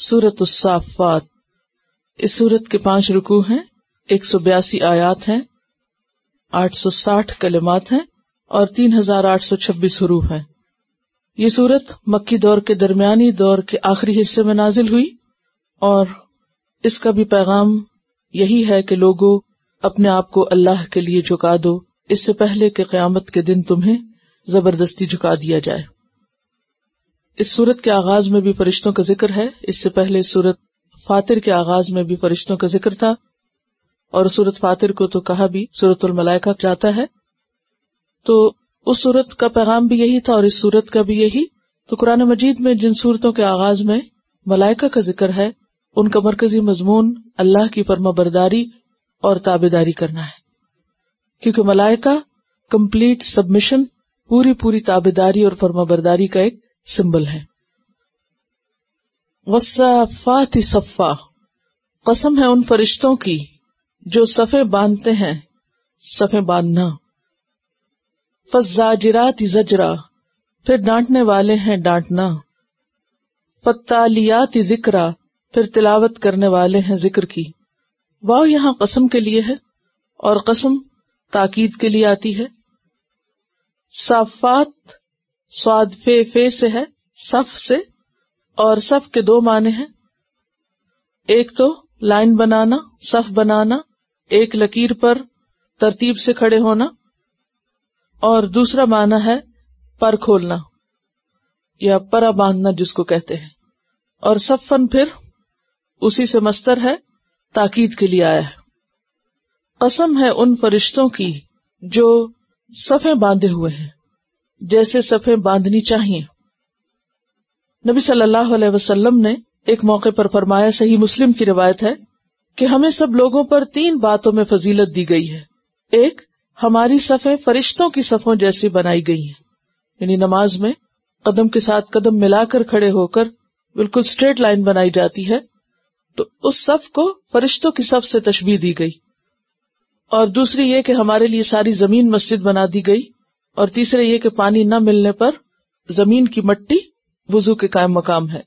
सूरत उस्साफात इस सूरत के पांच रुकू हैं एक सौ बयासी आयात है आठ सौ साठ कलिमात हैं और तीन हजार आठ सौ छब्बीस हरूफ हैं ये सूरत मक्की दौर के दरमियानी दौर के आखिरी हिस्से में नाजिल हुई और इसका भी पैगाम यही है कि लोगो अपने आप को अल्लाह के लिए झुका दो इससे पहले के क्यामत के दिन तुम्हें जबरदस्ती झुका दिया जाए इस सूरत के आगाज में भी फरिश्तों का जिक्र है इससे पहले सूरत फातिर के आगाज में भी फरिश्तों का जिक्र था और सूरत फातिर को तो कहा भी सूरत मलाइका जाता है तो उस सूरत का पैगाम भी यही था और इस सूरत का भी यही तो कुरान मजीद में जिन सूरतों के आगाज में मलाइका का जिक्र है उनका मरकजी मजमून अल्लाह की बरदारी और ताबेदारी करना है क्योंकि मलाइका कम्प्लीट सबमिशन पूरी पूरी ताबेदारी और बरदारी का एक सिंबल है वसाफात सफ़ा कसम है उन फरिश्तों की जो सफ़े बांधते हैं सफ़े बांधना फजाजरात जजरा फिर डांटने वाले हैं डांटना फतालियात जिक्रा फिर तिलावत करने वाले हैं जिक्र की वाह यहां कसम के लिए है और कसम ताकीद के लिए आती है साफात स्वाद फे फे से है सफ से और सफ के दो माने हैं एक तो लाइन बनाना सफ बनाना एक लकीर पर तरतीब से खड़े होना और दूसरा माना है पर खोलना या परा बांधना जिसको कहते हैं और सफन फिर उसी से मस्तर है ताकीद के लिए आया है कसम है उन फरिश्तों की जो सफे बांधे हुए हैं जैसे सफे बांधनी चाहिए नबी सल्लल्लाहु अलैहि वसल्लम ने एक मौके पर फरमाया सही मुस्लिम की रिवायत है कि हमें सब लोगों पर तीन बातों में फजीलत दी गई है एक हमारी सफे फरिश्तों की सफों जैसी बनाई गई है यानी नमाज में कदम के साथ कदम मिलाकर खड़े होकर बिल्कुल स्ट्रेट लाइन बनाई जाती है तो उस सफ को फरिश्तों की सफ से तशबी दी गई और दूसरी ये कि हमारे लिए सारी जमीन मस्जिद बना दी गई और तीसरे ये कि पानी न मिलने पर जमीन की मट्टी वजू के कायम मकाम है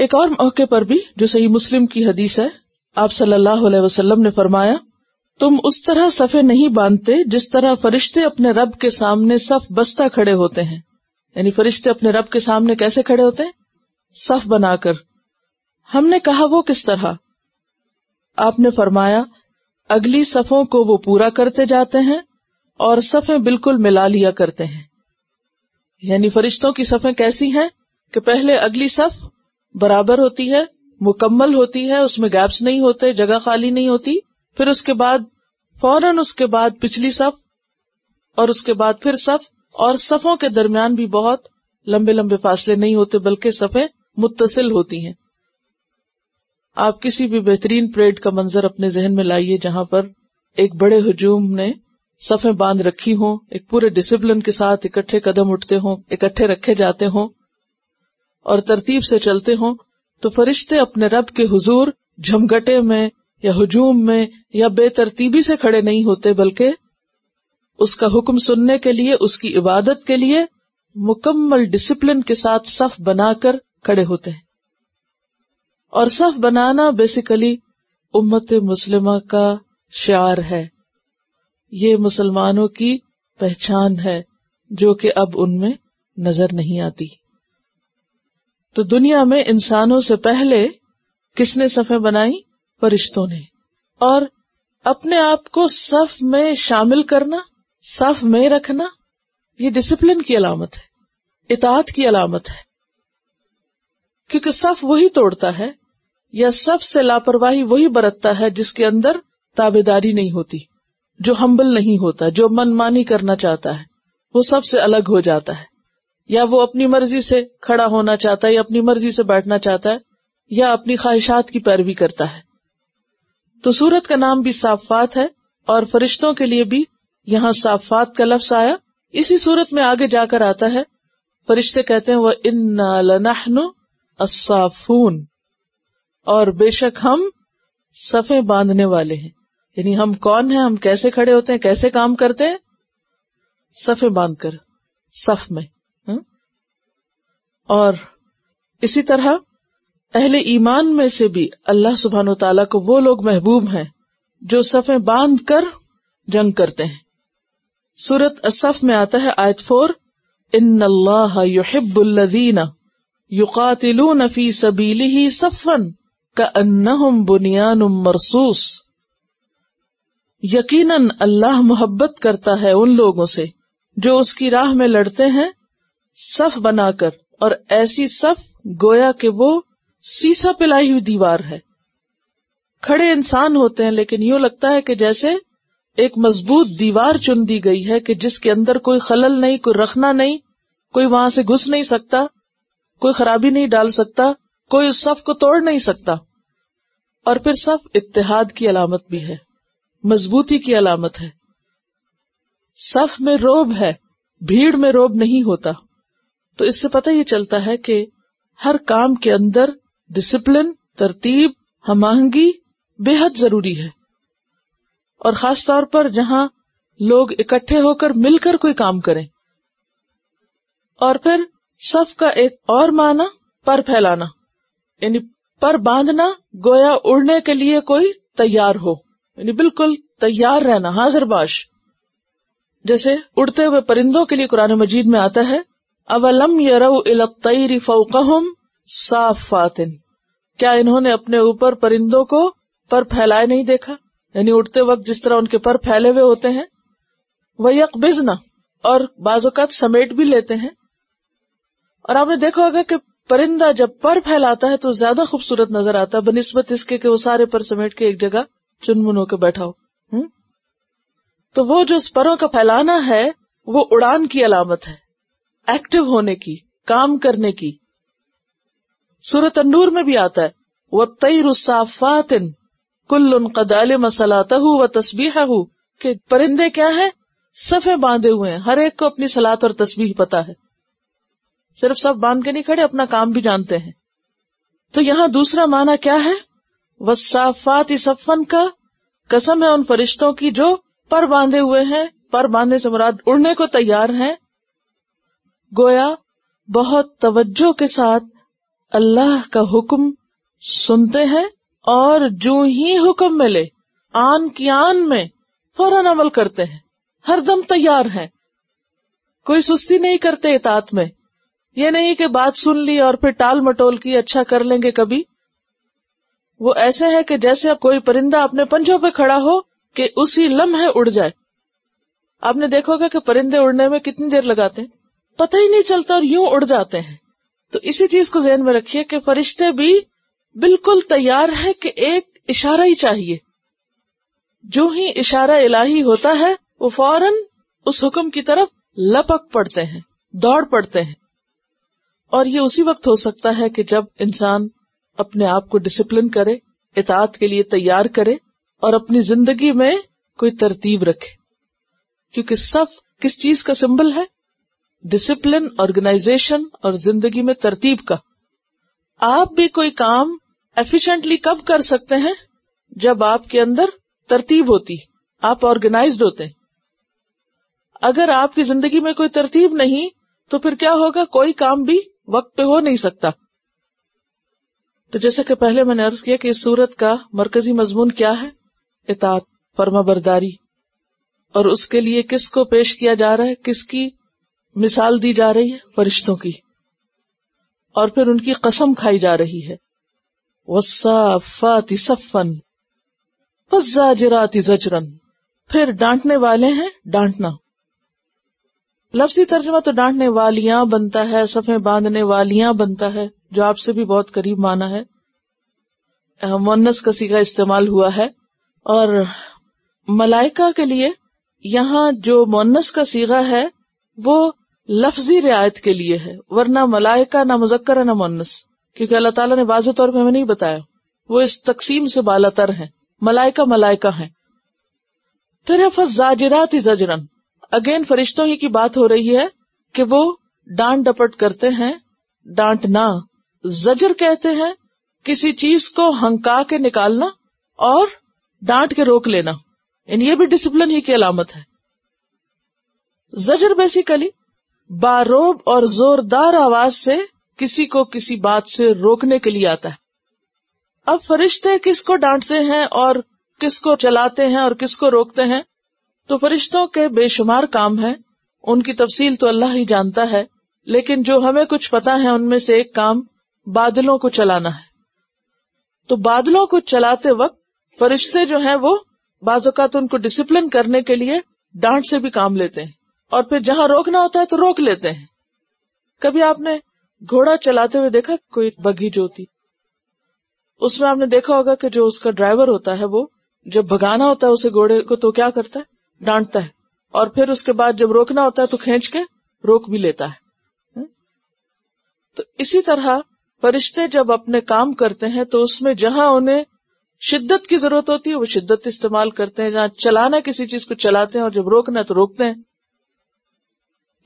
एक और मौके पर भी जो सही मुस्लिम की हदीस है आप सल्लल्लाहु अलैहि वसल्लम ने फरमाया तुम उस तरह सफे नहीं बांधते जिस तरह फरिश्ते अपने रब के सामने सफ बस्ता खड़े होते हैं यानी फरिश्ते अपने रब के सामने कैसे खड़े होते हैं सफ बनाकर हमने कहा वो किस तरह आपने फरमाया अगली सफों को वो पूरा करते जाते हैं और सफ़ें बिल्कुल मिला लिया करते हैं यानी फरिश्तों की सफ़ें कैसी हैं कि पहले अगली सफ बराबर होती है मुकम्मल होती है उसमें गैप्स नहीं होते जगह खाली नहीं होती फिर उसके बाद फौरन उसके बाद पिछली सफ और उसके बाद फिर सफ और सफों के दरमियान भी बहुत लंबे लंबे फासले नहीं होते बल्कि सफे मुतसिल होती हैं आप किसी भी बेहतरीन परेड का मंजर अपने जहन में लाइए जहां पर एक बड़े हजूम ने सफ़े बांध रखी हों एक पूरे डिसिप्लिन के साथ इकट्ठे कदम उठते हों इकट्ठे रखे जाते हों और तरतीब से चलते हों तो फरिश्ते अपने रब के हुजूर झमघटे में या हजूम में या बेतरतीबी से खड़े नहीं होते बल्कि उसका हुक्म सुनने के लिए उसकी इबादत के लिए मुकम्मल डिसिप्लिन के साथ सफ बनाकर खड़े होते हैं और सफ बनाना बेसिकली उम्मत मुस्लिमा का शार है ये मुसलमानों की पहचान है जो कि अब उनमें नजर नहीं आती तो दुनिया में इंसानों से पहले किसने सफ़े बनाई फरिश्तों ने और अपने आप को सफ में शामिल करना सफ में रखना ये डिसिप्लिन की अलामत है इतात की अलामत है क्योंकि सफ वही तोड़ता है या सफ से लापरवाही वही बरतता है जिसके अंदर ताबेदारी नहीं होती जो हम्बल नहीं होता जो मनमानी करना चाहता है वो सबसे अलग हो जाता है या वो अपनी मर्जी से खड़ा होना चाहता है या अपनी मर्जी से बैठना चाहता है या अपनी ख्वाहिशात की पैरवी करता है तो सूरत का नाम भी साफात है और फरिश्तों के लिए भी यहाँ साफात का लफ्स आया इसी सूरत में आगे जाकर आता है फरिश्ते कहते हैं वह इन असाफून और बेशक हम सफे बांधने वाले हैं यानी हम कौन हैं हम कैसे खड़े होते हैं कैसे काम करते हैं सफे बांध कर सफ में हाँ? और इसी तरह अहले ईमान में से भी अल्लाह सुबहान तला को वो लोग महबूब हैं जो सफे बांध कर जंग करते हैं सूरत असफ में आता है आयत फोर इन अल्लाहबुल्लदीना युकातिलून फी सबीली सफन का अन्नहुम बुनियान मरसूस यकीनन अल्लाह मोहब्बत करता है उन लोगों से जो उसकी राह में लड़ते हैं सफ बनाकर और ऐसी सफ गोया कि वो सीसा पिलाई हुई दीवार है खड़े इंसान होते हैं लेकिन यूं लगता है कि जैसे एक मजबूत दीवार चुन दी गई है कि जिसके अंदर कोई खलल नहीं कोई रखना नहीं कोई वहां से घुस नहीं सकता कोई खराबी नहीं डाल सकता कोई उस सफ को तोड़ नहीं सकता और फिर सफ इतिहाद की अलामत भी है मजबूती की अलामत है सफ में रोब है भीड़ में रोब नहीं होता तो इससे पता ये चलता है कि हर काम के अंदर डिसिप्लिन तरतीब हमाहंगी बेहद जरूरी है और खास तौर पर जहां लोग इकट्ठे होकर मिलकर कोई काम करें और फिर सफ का एक और माना पर फैलाना यानी पर बांधना गोया उड़ने के लिए कोई तैयार हो यानी बिल्कुल तैयार रहना बाश जैसे उड़ते हुए परिंदों के लिए कुरान मजीद में आता है अवलम यरऊ साफ फातिन क्या इन्होंने अपने ऊपर परिंदों को पर फैलाए नहीं देखा यानी उड़ते वक्त जिस तरह उनके पर फैले हुए होते हैं वह यकबिजना और बाजुकात समेट भी लेते हैं और आपने देखा होगा कि परिंदा जब पर फैलाता है तो ज्यादा खूबसूरत नजर आता है बनस्बत इसके कि वो सारे पर समेट के एक जगह चुनमुन होकर बैठा हो हम्म? हुँ? तो वो जो स्परों का फैलाना है वो उड़ान की अलामत है एक्टिव होने की काम करने की सूरत तंदूर में भी आता है वह तई रुसाफातिन कुल उन कदाल मसलाता हूँ व तस्बीह हूँ कि परिंदे क्या है सफे बांधे हुए हैं हर एक को अपनी सलात और तस्बीह पता है सिर्फ सब बांध के नहीं खड़े अपना काम भी जानते हैं तो यहां दूसरा माना क्या है वसाफात इस सफ़न का कसम है उन फरिश्तों की जो पर बांधे हुए हैं पर बांधे से मुराद उड़ने को तैयार हैं गोया बहुत तवज्जो के साथ अल्लाह का हुक्म सुनते हैं और जो ही हुक्म मिले आन की आन में फौरन अमल करते हैं हरदम तैयार हैं कोई सुस्ती नहीं करते इतात में ये नहीं कि बात सुन ली और फिर टाल मटोल की अच्छा कर लेंगे कभी वो ऐसे है कि जैसे कोई परिंदा अपने पंजों पे खड़ा हो कि उसी लम्हे उड़ जाए आपने देखा होगा कि परिंदे उड़ने में कितनी देर लगाते हैं पता ही नहीं चलता और यूं उड़ जाते हैं तो इसी चीज को जहन में रखिए कि फरिश्ते भी बिल्कुल तैयार है कि एक इशारा ही चाहिए जो ही इशारा इलाही होता है वो फौरन उस हुक्म की तरफ लपक पड़ते हैं दौड़ पड़ते हैं और ये उसी वक्त हो सकता है कि जब इंसान अपने आप को डिसिप्लिन करे इतात के लिए तैयार करे और अपनी जिंदगी में कोई तरतीब रखे क्योंकि सब किस चीज का सिंबल है डिसिप्लिन ऑर्गेनाइजेशन और जिंदगी में तरतीब का आप भी कोई काम एफिशिएंटली कब कर सकते हैं जब आपके अंदर तरतीब होती आप ऑर्गेनाइज होते हैं अगर आपकी जिंदगी में कोई तरतीब नहीं तो फिर क्या होगा कोई काम भी वक्त पे हो नहीं सकता तो जैसा कि पहले मैंने अर्ज किया कि इस सूरत का मरकजी मजमून क्या है इतात फर्मा बरदारी और उसके लिए किस को पेश किया जा रहा है किसकी मिसाल दी जा रही है फरिश्तों की और फिर उनकी कसम खाई जा रही है वसाफाति सफन वजाजराति जजरन फिर डांटने वाले हैं डांटना लफ्जी तर्जमा तो डांटने वालियां बनता है सफे बांधने वालियां बनता है जो आपसे भी बहुत करीब माना है मुन्नस कसी का इस्तेमाल हुआ है और मलाइका के लिए यहाँ जो मुन्नस का सीगा है वो लफ्जी रियायत के लिए है वरना मलाइका ना मुजक्कर है ना मुन्नस क्योंकि अल्लाह ताला ने वाज तौर पर हमें नहीं बताया वो इस तकसीम से बालातर है मलाइका मलाइका है फिर है फजाजरात जजरन अगेन फरिश्तों ही की बात हो रही है कि वो डांट डपट करते हैं डांटना जजर कहते हैं किसी चीज को हंका के निकालना और डांट के रोक लेना इन ये भी डिसिप्लिन ही की अलामत है जजर बेसिकली बारोब और जोरदार आवाज से किसी को किसी बात से रोकने के लिए आता है अब फरिश्ते किसको डांटते हैं और किसको चलाते हैं और किसको रोकते हैं तो फरिश्तों के बेशुमार काम है उनकी तफसील तो अल्लाह ही जानता है लेकिन जो हमें कुछ पता है उनमें से एक काम बादलों को चलाना है तो बादलों को चलाते वक्त फरिश्ते जो हैं वो बाजुकात उनको डिसिप्लिन करने के लिए डांट से भी काम लेते हैं और फिर जहां रोकना होता है तो रोक लेते हैं कभी आपने घोड़ा चलाते हुए देखा कोई बगी जो होती उसमें आपने देखा होगा कि जो उसका ड्राइवर होता है वो जब भगाना होता है उसे घोड़े को तो क्या करता है डांटता है और फिर उसके बाद जब रोकना होता है तो खींच के रोक भी लेता है हम्म? तो इसी तरह फरिश्ते जब अपने काम करते हैं तो उसमें जहां उन्हें शिद्दत की जरूरत होती है वो शिद्दत इस्तेमाल करते हैं जहां चलाना किसी चीज को चलाते हैं और जब रोकना तो रोकते हैं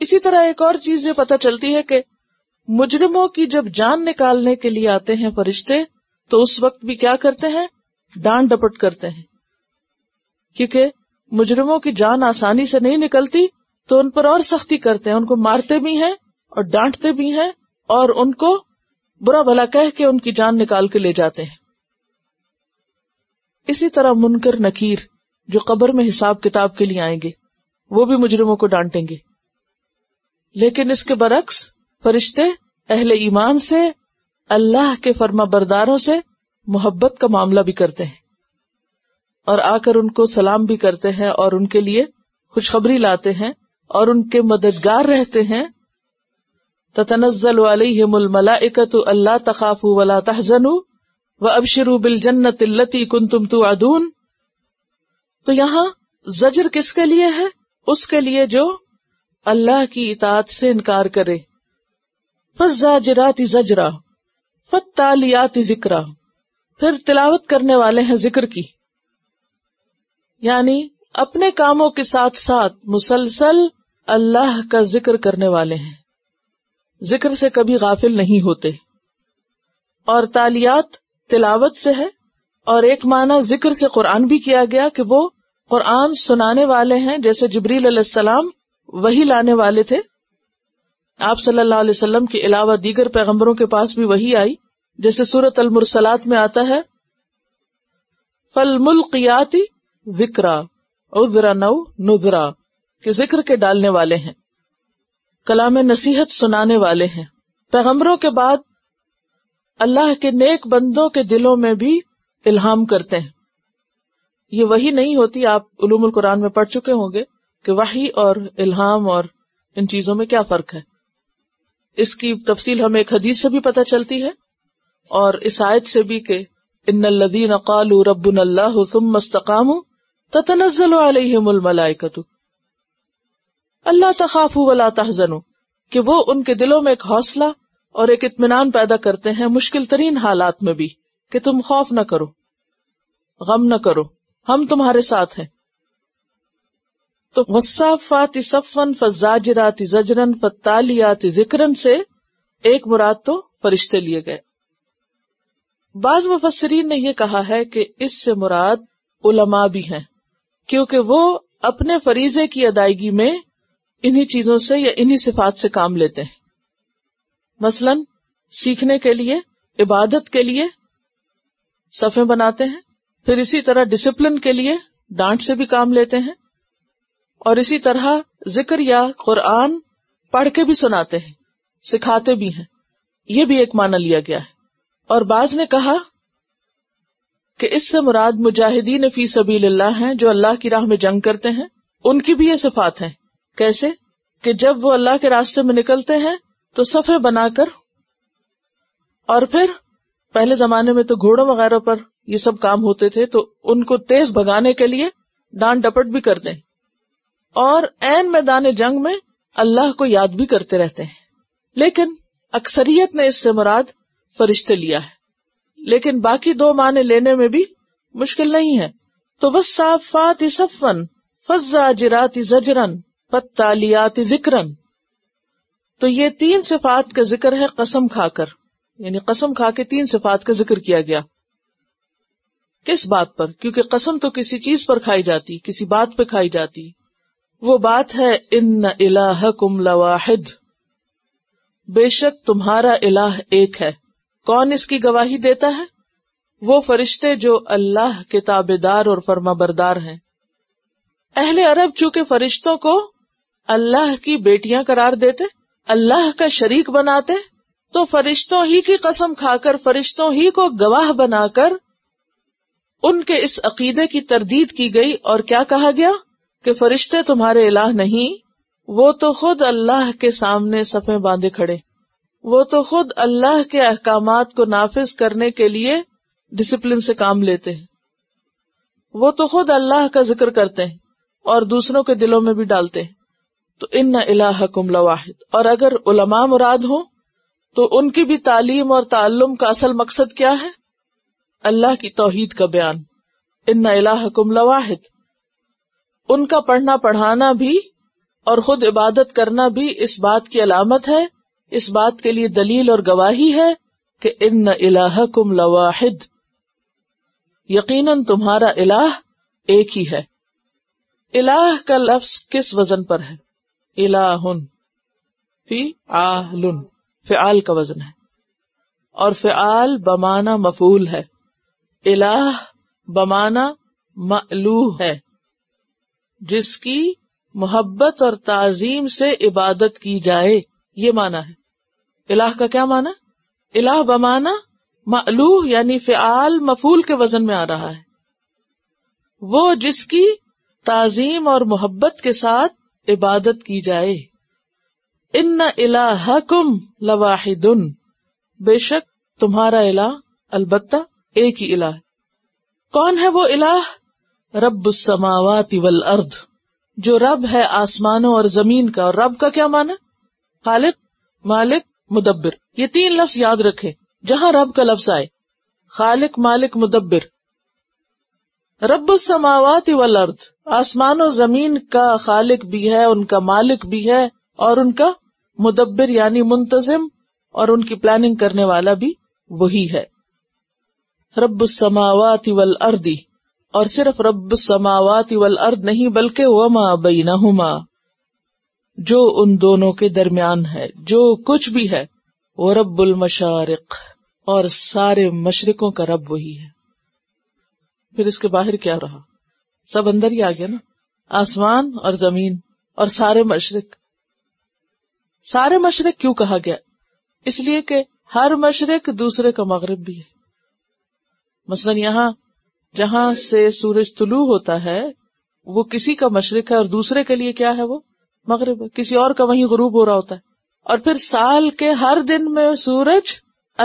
इसी तरह एक और चीज ये पता चलती है कि मुजरिमों की जब जान निकालने के लिए आते हैं फरिश्ते तो उस वक्त भी क्या करते हैं डांड डपट करते हैं क्योंकि मुजरिमों की जान आसानी से नहीं निकलती तो उन पर और सख्ती करते हैं उनको मारते भी हैं और डांटते भी हैं और उनको बुरा भला कह के उनकी जान निकाल के ले जाते हैं इसी तरह मुनकर नकीर जो कब्र में हिसाब किताब के लिए आएंगे वो भी मुजरिमों को डांटेंगे लेकिन इसके बरक्स फरिश्ते अहले ईमान से अल्लाह के फर्मा बरदारों से मोहब्बत का मामला भी करते हैं और आकर उनको सलाम भी करते हैं और उनके लिए खुशखबरी लाते हैं और उनके मददगार रहते हैं ततनजल वालमलाकत अल्लाह तखाफ वला तहजन व अबशरू बिल जन्नत तिल्लती कुन तुम तो अदून तो यहाँ जजर किसके लिए है उसके लिए जो अल्लाह की इतात से इनकार करे फजाजराती जजरा फतालियाती जिक्रा फिर तिलावत करने वाले हैं जिक्र की यानी अपने कामों के साथ साथ मुसलसल अल्लाह का जिक्र करने वाले हैं जिक्र से कभी गाफिल नहीं होते और तालियात तिलावत से है और एक माना जिक्र से कुरान भी किया गया कि वो कुरान सुनाने वाले हैं जैसे जबरील वही लाने वाले थे आप सल्लल्लाहु अलैहि वसल्लम के अलावा दीगर पैगम्बरों के पास भी वही आई जैसे सूरत अलमरसलात में आता है फल मुल्कियाती विकरा उजरा नव नुजरा के जिक्र के डालने वाले हैं कलाम नसीहत सुनाने वाले हैं पैगम्बरों के बाद अल्लाह के नेक बंदों के दिलों में भी इल्हाम करते हैं ये वही नहीं होती आप उलूमुल कुरान में पढ़ चुके होंगे कि वही और इल्हाम और इन चीजों में क्या फर्क है इसकी तफसील हमें एक हदीस से भी पता चलती है और इस आयत से भी के इन्नल्लदीन कालू रब्बुन अल्लाह सुम्म इस्तकामू ततनज्जलु अलैहिमुल मलाइकतु अल्लाह तखाफू वला तहजनु कि वो उनके दिलों में एक हौसला और एक इतमान पैदा करते हैं मुश्किल तरीन हालात में भी कि तुम खौफ न करो गम न करो हम तुम्हारे साथ हैं तो वसाफाति सफन फजाजराति जजरन फतालियाति जिक्रन से एक मुराद तो फरिश्ते लिए गए बाज मुफसरीन ने यह कहा है कि इससे मुराद उलमा भी हैं क्योंकि वो अपने फरीजे की अदायगी में इन्हीं चीजों से या इन्हीं सिफात से काम लेते हैं मसलन सीखने के लिए इबादत के लिए सफ़े बनाते हैं फिर इसी तरह डिसिप्लिन के लिए डांट से भी काम लेते हैं और इसी तरह जिक्र या कुरान पढ़ के भी सुनाते हैं सिखाते भी हैं ये भी एक माना लिया गया है और बाज ने कहा कि इससे मुराद मुजाहिदीन फी सबील है जो अल्लाह की राह में जंग करते हैं उनकी भी ये सिफात है कैसे कि जब वो अल्लाह के रास्ते में निकलते हैं तो सफे बनाकर और फिर पहले जमाने में तो घोड़ों वगैरह पर ये सब काम होते थे तो उनको तेज भगाने के लिए डांड डपट भी कर दें और एन मैदान जंग में अल्लाह को याद भी करते रहते हैं लेकिन अक्सरियत ने इससे मुराद फरिश्ते लिया है लेकिन बाकी दो माने लेने में भी मुश्किल नहीं है तो वह साफात सफन फजा जिराती जजरन फतालियात जिक्रन तो ये तीन सिफात का जिक्र है कसम खाकर यानी कसम खा के तीन सिफात का जिक्र किया गया किस बात पर क्योंकि कसम तो किसी चीज पर खाई जाती किसी बात पर खाई जाती वो बात है इन इलाह लवाहिद बेशक तुम्हारा इलाह एक है कौन इसकी गवाही देता है वो फरिश्ते जो अल्लाह के ताबेदार और फर्माबरदार हैं अहले अरब चूंकि फरिश्तों को अल्लाह की बेटियां करार देते अल्लाह का शरीक बनाते तो फरिश्तों ही की कसम खाकर फरिश्तों ही को गवाह बनाकर उनके इस अकीदे की तरदीद की गई और क्या कहा गया कि फरिश्ते तुम्हारे इलाह नहीं वो तो खुद अल्लाह के सामने सफ़े बांधे खड़े वो तो खुद अल्लाह के अहकाम को नाफिज करने के लिए डिसिप्लिन से काम लेते हैं वो तो खुद अल्लाह का जिक्र करते हैं और दूसरों के दिलों में भी डालते हैं तो इन न इलाकुम लवाहिद और अगर उलमा मुराद हो तो उनकी भी तालीम और ताल्लुम का असल मकसद क्या है अल्लाह की तोहिद का बयान इन न इलाकुम लवाहिद उनका पढ़ना पढ़ाना भी और खुद इबादत करना भी इस बात की अलामत है इस बात के लिए दलील और गवाही है कि इन न इलाकुम लवाहिद यकीनन तुम्हारा इलाह एक ही है इलाह का लफ्ज किस वजन पर है इलाहुन फी आहलुन फिआल का वजन है और फिआल बमाना मफूल है इलाह बमाना मलूह है जिसकी मोहब्बत और ताजीम से इबादत की जाए ये माना है इलाह का क्या माना इलाह बमाना मलूह यानी फिआल मफूल के वजन में आ रहा है वो जिसकी ताजीम और मोहब्बत के साथ इबादत की जाए इन इलाहकुम लवाहिदुन बेशक तुम्हारा इला अलबत्ता एक ही इला कौन है वो इलाह रब समावाति वल अर्ध जो रब है आसमानों और जमीन का और रब का क्या माना खालिक मालिक मुदब्बिर ये तीन लफ्ज याद रखे जहां रब का लफ्ज आए खालिक मालिक मुदब्बिर रब समावत वल अर्थ आसमान और जमीन का खालिक भी है उनका मालिक भी है और उनका मुदब्बिर यानी मुंतजिम और उनकी प्लानिंग करने वाला भी वही है रब समावत वल अर्दी और सिर्फ रब समावत वल अर्द नहीं बल्कि व वमा बीना जो उन दोनों के दरमियान है जो कुछ भी है वो रब्बुल मशारिक और सारे मशरकों का रब वही है फिर इसके बाहर क्या रहा सब अंदर ही आ गया ना आसमान और जमीन और सारे मशरक सारे मशरक क्यों कहा गया इसलिए कि हर मशरक दूसरे का मगरब भी है मसलन यहाँ जहां से सूरज तुलू होता है वो किसी का मशरक है और दूसरे के लिए क्या है वो मगरब है किसी और का वहीं गुरूब हो रहा होता है और फिर साल के हर दिन में सूरज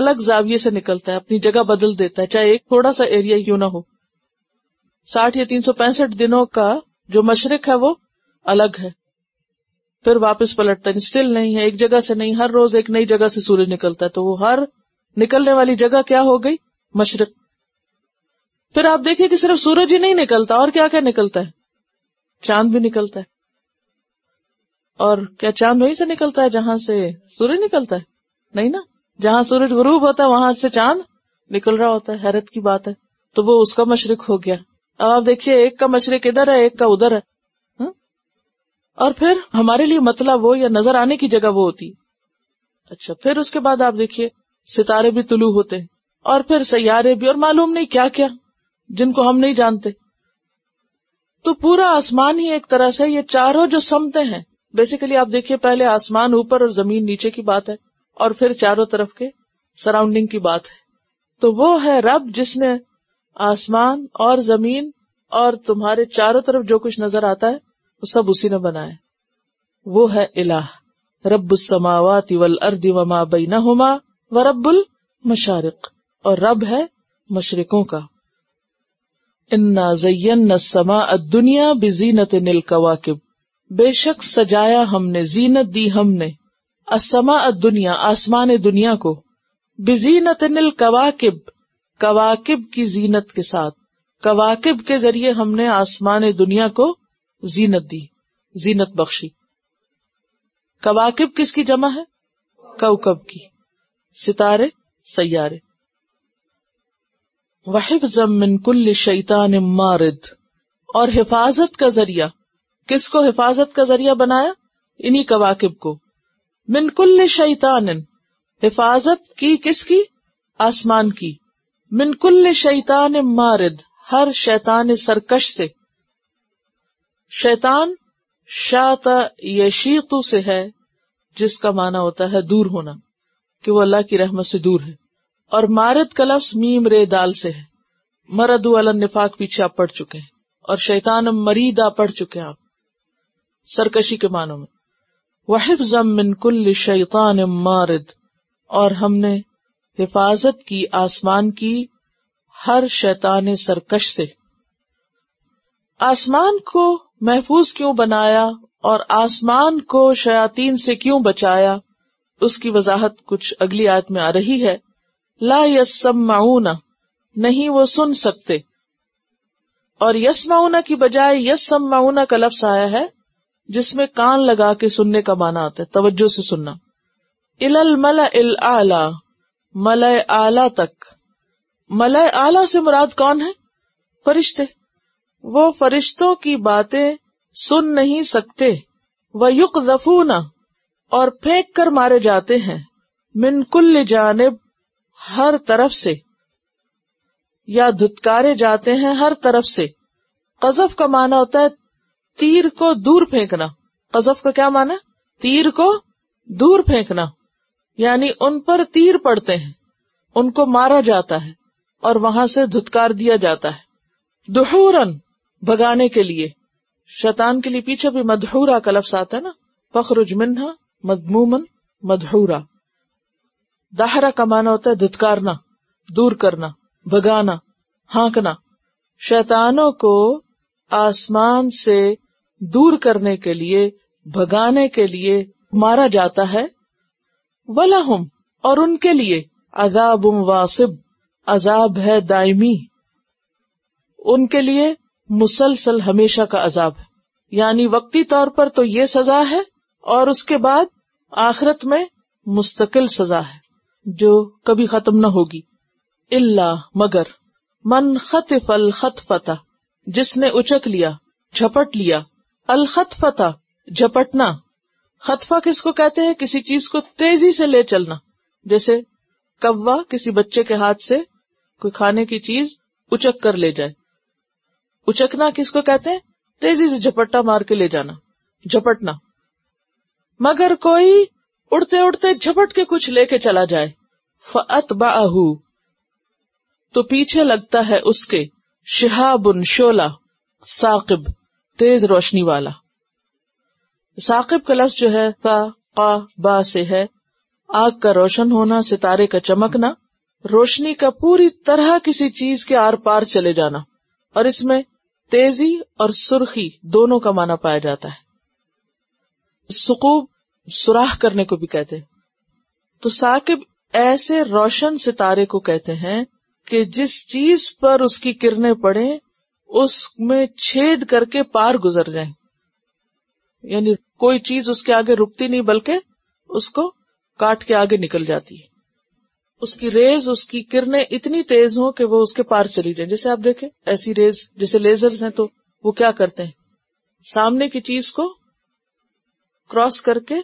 अलग जाविये से निकलता है अपनी जगह बदल देता है चाहे एक थोड़ा सा एरिया क्यों ना हो साठ या तीन सौ पैंसठ दिनों का जो मशरक है वो अलग है फिर वापस पलटता है स्टिल नहीं है एक जगह से नहीं हर रोज एक नई जगह से सूरज निकलता है तो वो हर निकलने वाली जगह क्या हो गई मशरक फिर आप देखिए कि सिर्फ सूरज ही नहीं निकलता और क्या क्या निकलता है चांद भी निकलता है और क्या चांद वहीं से निकलता है जहां से सूरज निकलता है नहीं ना जहां सूरज गुरूब होता है वहां से चांद निकल रहा होता है हैरत की बात है तो वो उसका मशरक हो गया अब आप देखिए एक का मशरक इधर है एक का उधर है हा? हम्म? और फिर हमारे लिए मतलब वो या नजर आने की जगह वो होती अच्छा फिर उसके बाद आप देखिए सितारे भी तुलू होते हैं और फिर सैारे भी और मालूम नहीं क्या क्या जिनको हम नहीं जानते तो पूरा आसमान ही एक तरह से ये चारों जो समते हैं बेसिकली आप देखिए पहले आसमान ऊपर और जमीन नीचे की बात है और फिर चारों तरफ के सराउंडिंग की बात है तो वो है रब जिसने आसमान और जमीन और तुम्हारे चारों तरफ जो कुछ नजर आता है वो सब उसी ने बनाया वो है इलाह रब समावाति वल अर्दी वमा बीना हुमा व रबुल मशारक और रब है मशरकों का इन्ना जयन समा दुनिया बिजीनत निल कवाकिब बेशक सजाया हमने जीनत दी हमने असमा दुनिया आसमान दुनिया को बिजीनत निल कवाकिब कवाकिब की जीनत के साथ कवाकिब के जरिए हमने आसमान दुनिया को जीनत दी जीनत बख्शी कवाकिब किसकी जमा है कौकब की सितारे सैारे वहिफ जमिन कुल्ल शैतान मारिद और हिफाजत का जरिया किसको हिफाजत का जरिया बनाया इन्हीं कवाकिब को मिनकुल्ल शैतान हिफाजत की किसकी आसमान की मिनकुल्ल शैतान मारिद हर शैतान सरकश से शैतान शात यशीतु से है जिसका माना होता है दूर होना कि वो अल्लाह की रहमत से दूर है और मारद का लफ्स मीम रे दाल से है मरदू अल निफाक पीछे आप पढ़ चुके हैं और शैतान मरीदा पढ़ चुके हैं आप सरकशी के मानों में वहिफ जम मिनकुल्ल शैतान मारिद और हमने हिफाजत की आसमान की हर शैतान सरकश से आसमान को महफूज क्यों बनाया और आसमान को शयातीन से क्यों बचाया उसकी वजाहत कुछ अगली आयत में आ रही है ला यसमाउना नहीं वो सुन सकते और यसमाउना की बजाय यसमाउना का लफ्स आया है जिसमें कान लगा के सुनने का माना आता है तवज्जो से सुनना इलल मला इल आला मल आला तक मल आला से मुराद कौन है फरिश्ते वो फरिश्तों की बातें सुन नहीं सकते व युक और फेंक कर मारे जाते हैं मिनकुल्ल जानब हर तरफ से या धुतकारे जाते हैं हर तरफ से कजफ का माना होता है तीर को दूर फेंकना कजफ का क्या माना तीर को दूर फेंकना यानी उन पर तीर पड़ते हैं उनको मारा जाता है और वहां से धुतकार दिया जाता है दुहूरन भगाने के लिए शैतान के लिए पीछे भी मधुरा का लफ्स आता है ना फखरुज मिन्हा मदमूमन मधूरा दाहरा का माना होता है धुतकारना दूर करना भगाना हांकना शैतानों को आसमान से दूर करने के लिए भगाने के लिए मारा जाता है वलहुम और उनके लिए अजाब वासिब अजाब है दायमी उनके लिए मुसलसल हमेशा का अजाब है यानी वक्ती तौर पर तो ये सजा है और उसके बाद आखिरत में मुस्तकिल सजा है जो कभी खत्म न होगी इल्ला मगर मन खतफ अल खतफता जिसने उचक लिया झपट लिया अल खतफता झपटना खतफा किसको कहते हैं किसी चीज को तेजी से ले चलना जैसे कव्वा किसी बच्चे के हाथ से कोई खाने की चीज उचक कर ले जाए उचकना किसको कहते हैं तेजी से झपट्टा मार के ले जाना झपटना मगर कोई उड़ते उड़ते झपट के कुछ लेके चला जाए फत बाहू तो पीछे लगता है उसके शिहाबुन शोला साकिब तेज रोशनी वाला साकिब का लफ्ज जो है ता का बा से है आग का रोशन होना सितारे का चमकना रोशनी का पूरी तरह किसी चीज के आर पार चले जाना और इसमें तेजी और सुर्खी दोनों का माना पाया जाता है सुकूब सुराह करने को भी कहते हैं तो साकिब ऐसे रोशन सितारे को कहते हैं कि जिस चीज पर उसकी किरणें पड़े उसमें छेद करके पार गुजर जाए यानी कोई चीज उसके आगे रुकती नहीं बल्कि उसको काट के आगे निकल जाती है उसकी रेज उसकी किरणें इतनी तेज हो कि वो उसके पार चली जाए जैसे आप देखें ऐसी रेज जैसे लेजर्स हैं तो वो क्या करते हैं सामने की चीज को क्रॉस करके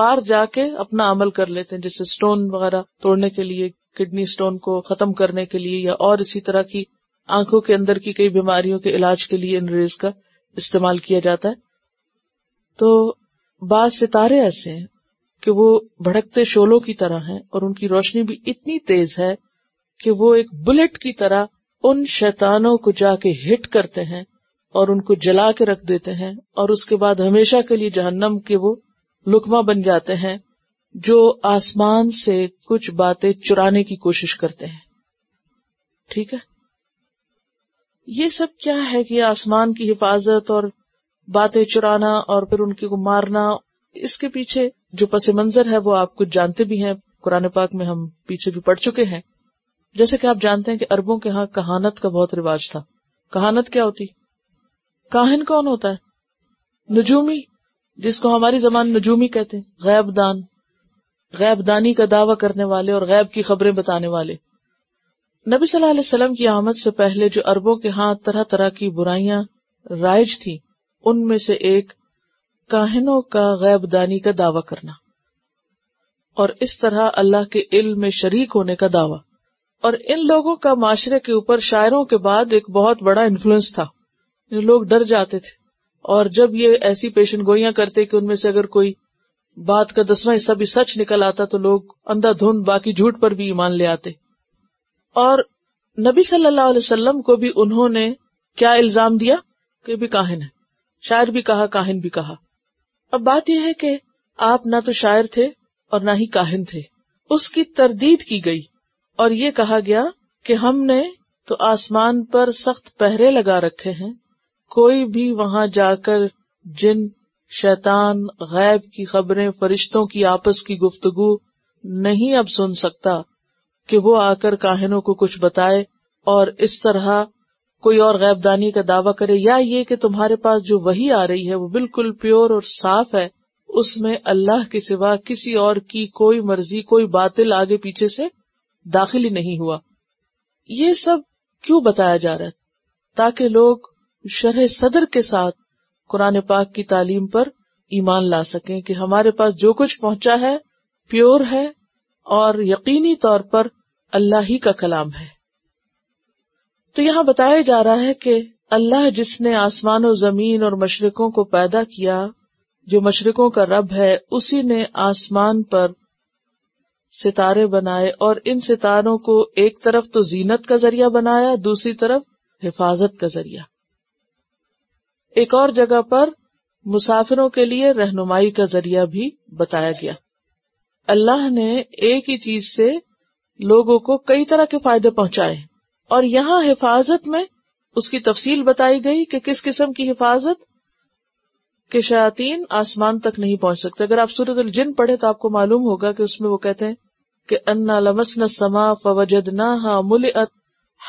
पार जाके अपना अमल कर लेते हैं जैसे स्टोन वगैरह तोड़ने के लिए किडनी स्टोन को खत्म करने के लिए या और इसी तरह की आंखों के अंदर की कई बीमारियों के इलाज के लिए इन रेज का इस्तेमाल किया जाता है तो बाज सितारे ऐसे हैं कि वो भड़कते शोलों की तरह हैं और उनकी रोशनी भी इतनी तेज है कि वो एक बुलेट की तरह उन शैतानों को जाके हिट करते हैं और उनको जला के रख देते हैं और उसके बाद हमेशा के लिए जहन्नम के वो लुकमा बन जाते हैं जो आसमान से कुछ बातें चुराने की कोशिश करते हैं ठीक है ये सब क्या है कि आसमान की हिफाजत और बातें चुराना और फिर उनके को मारना इसके पीछे जो पस मंजर है वो आप कुछ जानते भी हैं कुरान पाक में हम पीछे भी पढ़ चुके हैं जैसे कि आप जानते हैं कि अरबों के यहाँ कहानत का बहुत रिवाज था कहानत क्या होती काहन कौन होता है नजूमी जिसको हमारी जबान नजूमी कहते हैं गैबदान गैबदानी का दावा करने वाले और गैब की खबरें बताने वाले नबी सल्लल्लाहु की आमद से पहले जो अरबों के यहाँ तरह तरह की बुराइयां राइज थी उनमें से एक काहिनों का गैबदानी का दावा करना और इस तरह अल्लाह के इल्म में शरीक होने का दावा और इन लोगों का माशरे के ऊपर शायरों के बाद एक बहुत बड़ा इन्फ्लुएंस था लोग डर जाते थे और जब ये ऐसी पेशन गोईया करते कि उनमें से अगर कोई बात का दसवां हिस्सा भी सच निकल आता तो लोग अंधाधुंध बाकी झूठ पर भी ईमान ले आते और नबी सल्लल्लाहु अलैहि वसल्लम को भी उन्होंने क्या इल्जाम दिया कि भी काहिन है शायर भी कहा काहिन भी कहा अब बात यह है कि आप ना तो शायर थे और ना ही काहिन थे उसकी तरदीद की गई और ये कहा गया कि हमने तो आसमान पर सख्त पहरे लगा रखे हैं कोई भी वहां जाकर जिन शैतान गैब की खबरें फरिश्तों की आपस की गुफ्तगु नहीं अब सुन सकता कि वो आकर काहिनों को कुछ बताए और इस तरह कोई और गैबदानी का दावा करे या ये कि तुम्हारे पास जो वही आ रही है वो बिल्कुल प्योर और साफ है उसमें अल्लाह के सिवा किसी और की कोई मर्जी कोई बातिल आगे पीछे से दाखिल ही नहीं हुआ ये सब क्यों बताया जा रहा है ताकि लोग शरह सदर के साथ कुरान पाक की तालीम पर ईमान ला सकें कि हमारे पास जो कुछ पहुंचा है प्योर है और यकीनी तौर पर अल्लाह ही का कलाम है तो यहाँ बताया जा रहा है कि अल्लाह जिसने आसमान और जमीन और मशरकों को पैदा किया जो मशरकों का रब है उसी ने आसमान पर सितारे बनाए और इन सितारों को एक तरफ तो जीनत का जरिया बनाया दूसरी तरफ हिफाजत का जरिया एक और जगह पर मुसाफिरों के लिए रहनुमाई का जरिया भी बताया गया अल्लाह ने एक ही चीज से लोगों को कई तरह के फायदे पहुंचाए और यहाँ हिफाजत में उसकी तफसील बताई गई कि किस किस्म की हिफाजत के शयातीन आसमान तक नहीं पहुंच सकते अगर आप सूरत जिन पढ़े तो आपको मालूम होगा कि उसमें वो कहते हैं कि अन्ना लमसन समा फवजदना मुल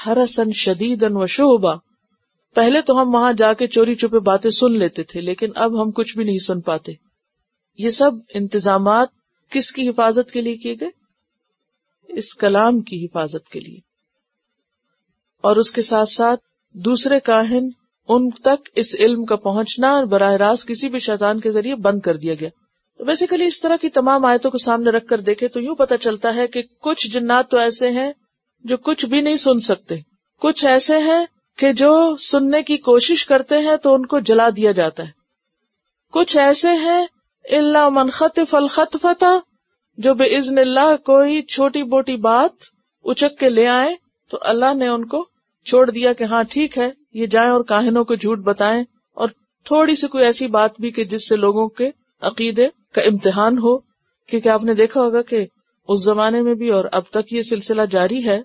हरसन शदीदन व शोभा पहले तो हम वहां जाके चोरी चुपे बातें सुन लेते थे लेकिन अब हम कुछ भी नहीं सुन पाते ये सब इंतजाम किसकी हिफाजत के लिए किए गए इस कलाम की हिफाजत के लिए और उसके साथ साथ दूसरे काहिन उन तक इस इल्म का पहुंचना और बरह रास्त किसी भी शैतान के जरिए बंद कर दिया गया तो बेसिकली इस तरह की तमाम आयतों को सामने रखकर देखे तो यूं पता चलता है कि कुछ जिन्नात तो ऐसे हैं जो कुछ भी नहीं सुन सकते कुछ ऐसे हैं कि जो सुनने की कोशिश करते हैं तो उनको जला दिया जाता है कुछ ऐसे हैं इल्ला मन खतफ अल खतफता जो बेइजन कोई छोटी मोटी बात उचक के ले आए तो अल्लाह ने उनको छोड़ दिया कि हाँ ठीक है ये जाए और काहिनों को झूठ बताएं और थोड़ी सी कोई ऐसी बात भी कि जिससे लोगों के अकीदे का इम्तिहान हो क्योंकि आपने देखा होगा कि उस जमाने में भी और अब तक ये सिलसिला जारी है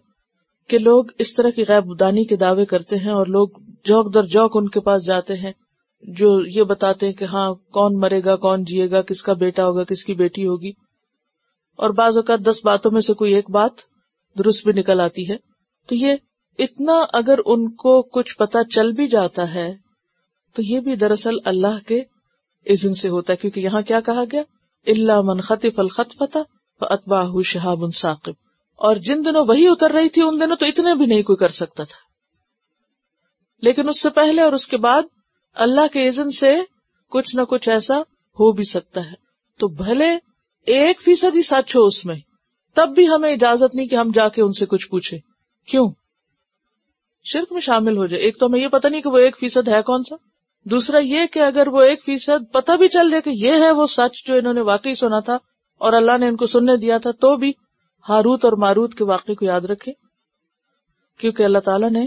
कि लोग इस तरह की गैबदानी के दावे करते हैं और लोग जौक दर जौक उनके पास जाते हैं जो ये बताते हैं कि हाँ कौन मरेगा कौन जिएगा किसका बेटा होगा किसकी बेटी होगी और बाज अवत दस बातों में से कोई एक बात दुरुस्त भी निकल आती है तो ये इतना अगर उनको कुछ पता चल भी जाता है तो ये भी दरअसल अल्लाह के इजन से होता है क्योंकि यहाँ क्या कहा गया इल्ला मन खतिफ अल खत पता अतबाह शहाबुन साकिब और जिन दिनों वही उतर रही थी उन दिनों तो इतने भी नहीं कोई कर सकता था लेकिन उससे पहले और उसके बाद अल्लाह के इजन से कुछ ना कुछ ऐसा हो भी सकता है तो भले एक फीसद ही सच हो उसमें तब भी हमें इजाजत नहीं कि हम जाके उनसे कुछ पूछे क्यों शिरक में शामिल हो जाए एक तो हमें ये पता नहीं कि वो एक फीसद है कौन सा दूसरा ये कि अगर वो एक फीसद पता भी चल जाए कि ये है वो सच जो इन्होंने वाकई सुना था और अल्लाह ने इनको सुनने दिया था तो भी हारूत और मारूत के वाक्य को याद रखे क्योंकि अल्लाह तला ने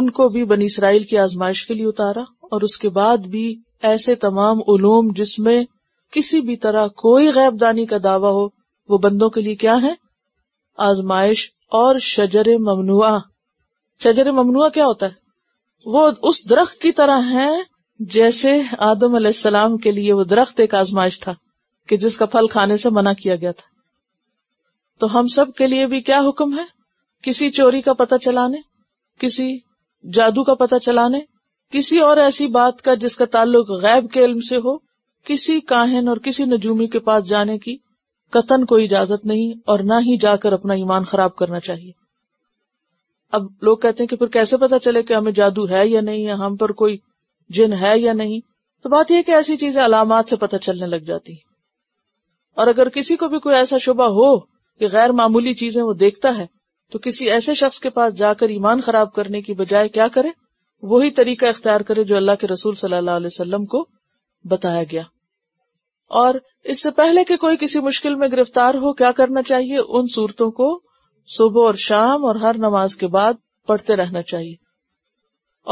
उनको भी बनी इसराइल की आजमाइश के लिए उतारा और उसके बाद भी ऐसे तमाम उलूम जिसमें किसी भी तरह कोई गैबदानी का दावा हो वो बंदों के लिए क्या है आजमाइश और शजर ममनुआ शजर ममनुआ क्या होता है वो उस दरख्त की तरह है जैसे आदम अलैहिस्सलाम के लिए वो दरख्त एक आजमाइश था कि जिसका फल खाने से मना किया गया था तो हम सब के लिए भी क्या हुक्म है किसी चोरी का पता चलाने किसी जादू का पता चलाने किसी और ऐसी बात का जिसका ताल्लुक गैब के इल्म से हो किसी काहन और किसी नजूमी के पास जाने की कतन कोई इजाजत नहीं और ना ही जाकर अपना ईमान खराब करना चाहिए अब लोग कहते हैं कि फिर कैसे पता चले कि हमें जादू है या नहीं या हम पर कोई जिन है या नहीं तो बात यह कि ऐसी चीजें अलामत से पता चलने लग जाती है और अगर किसी को भी कोई ऐसा शुबा हो कि गैर मामूली चीजें वो देखता है तो किसी ऐसे शख्स के पास जाकर ईमान खराब करने की बजाय क्या करे वही तरीका इख्तियार करे जो अल्लाह के रसूल सल्लल्लाहु अलैहि वसल्लम को बताया गया और इससे पहले कि कोई किसी मुश्किल में गिरफ्तार हो क्या करना चाहिए उन सूरतों को सुबह और शाम और हर नमाज के बाद पढ़ते रहना चाहिए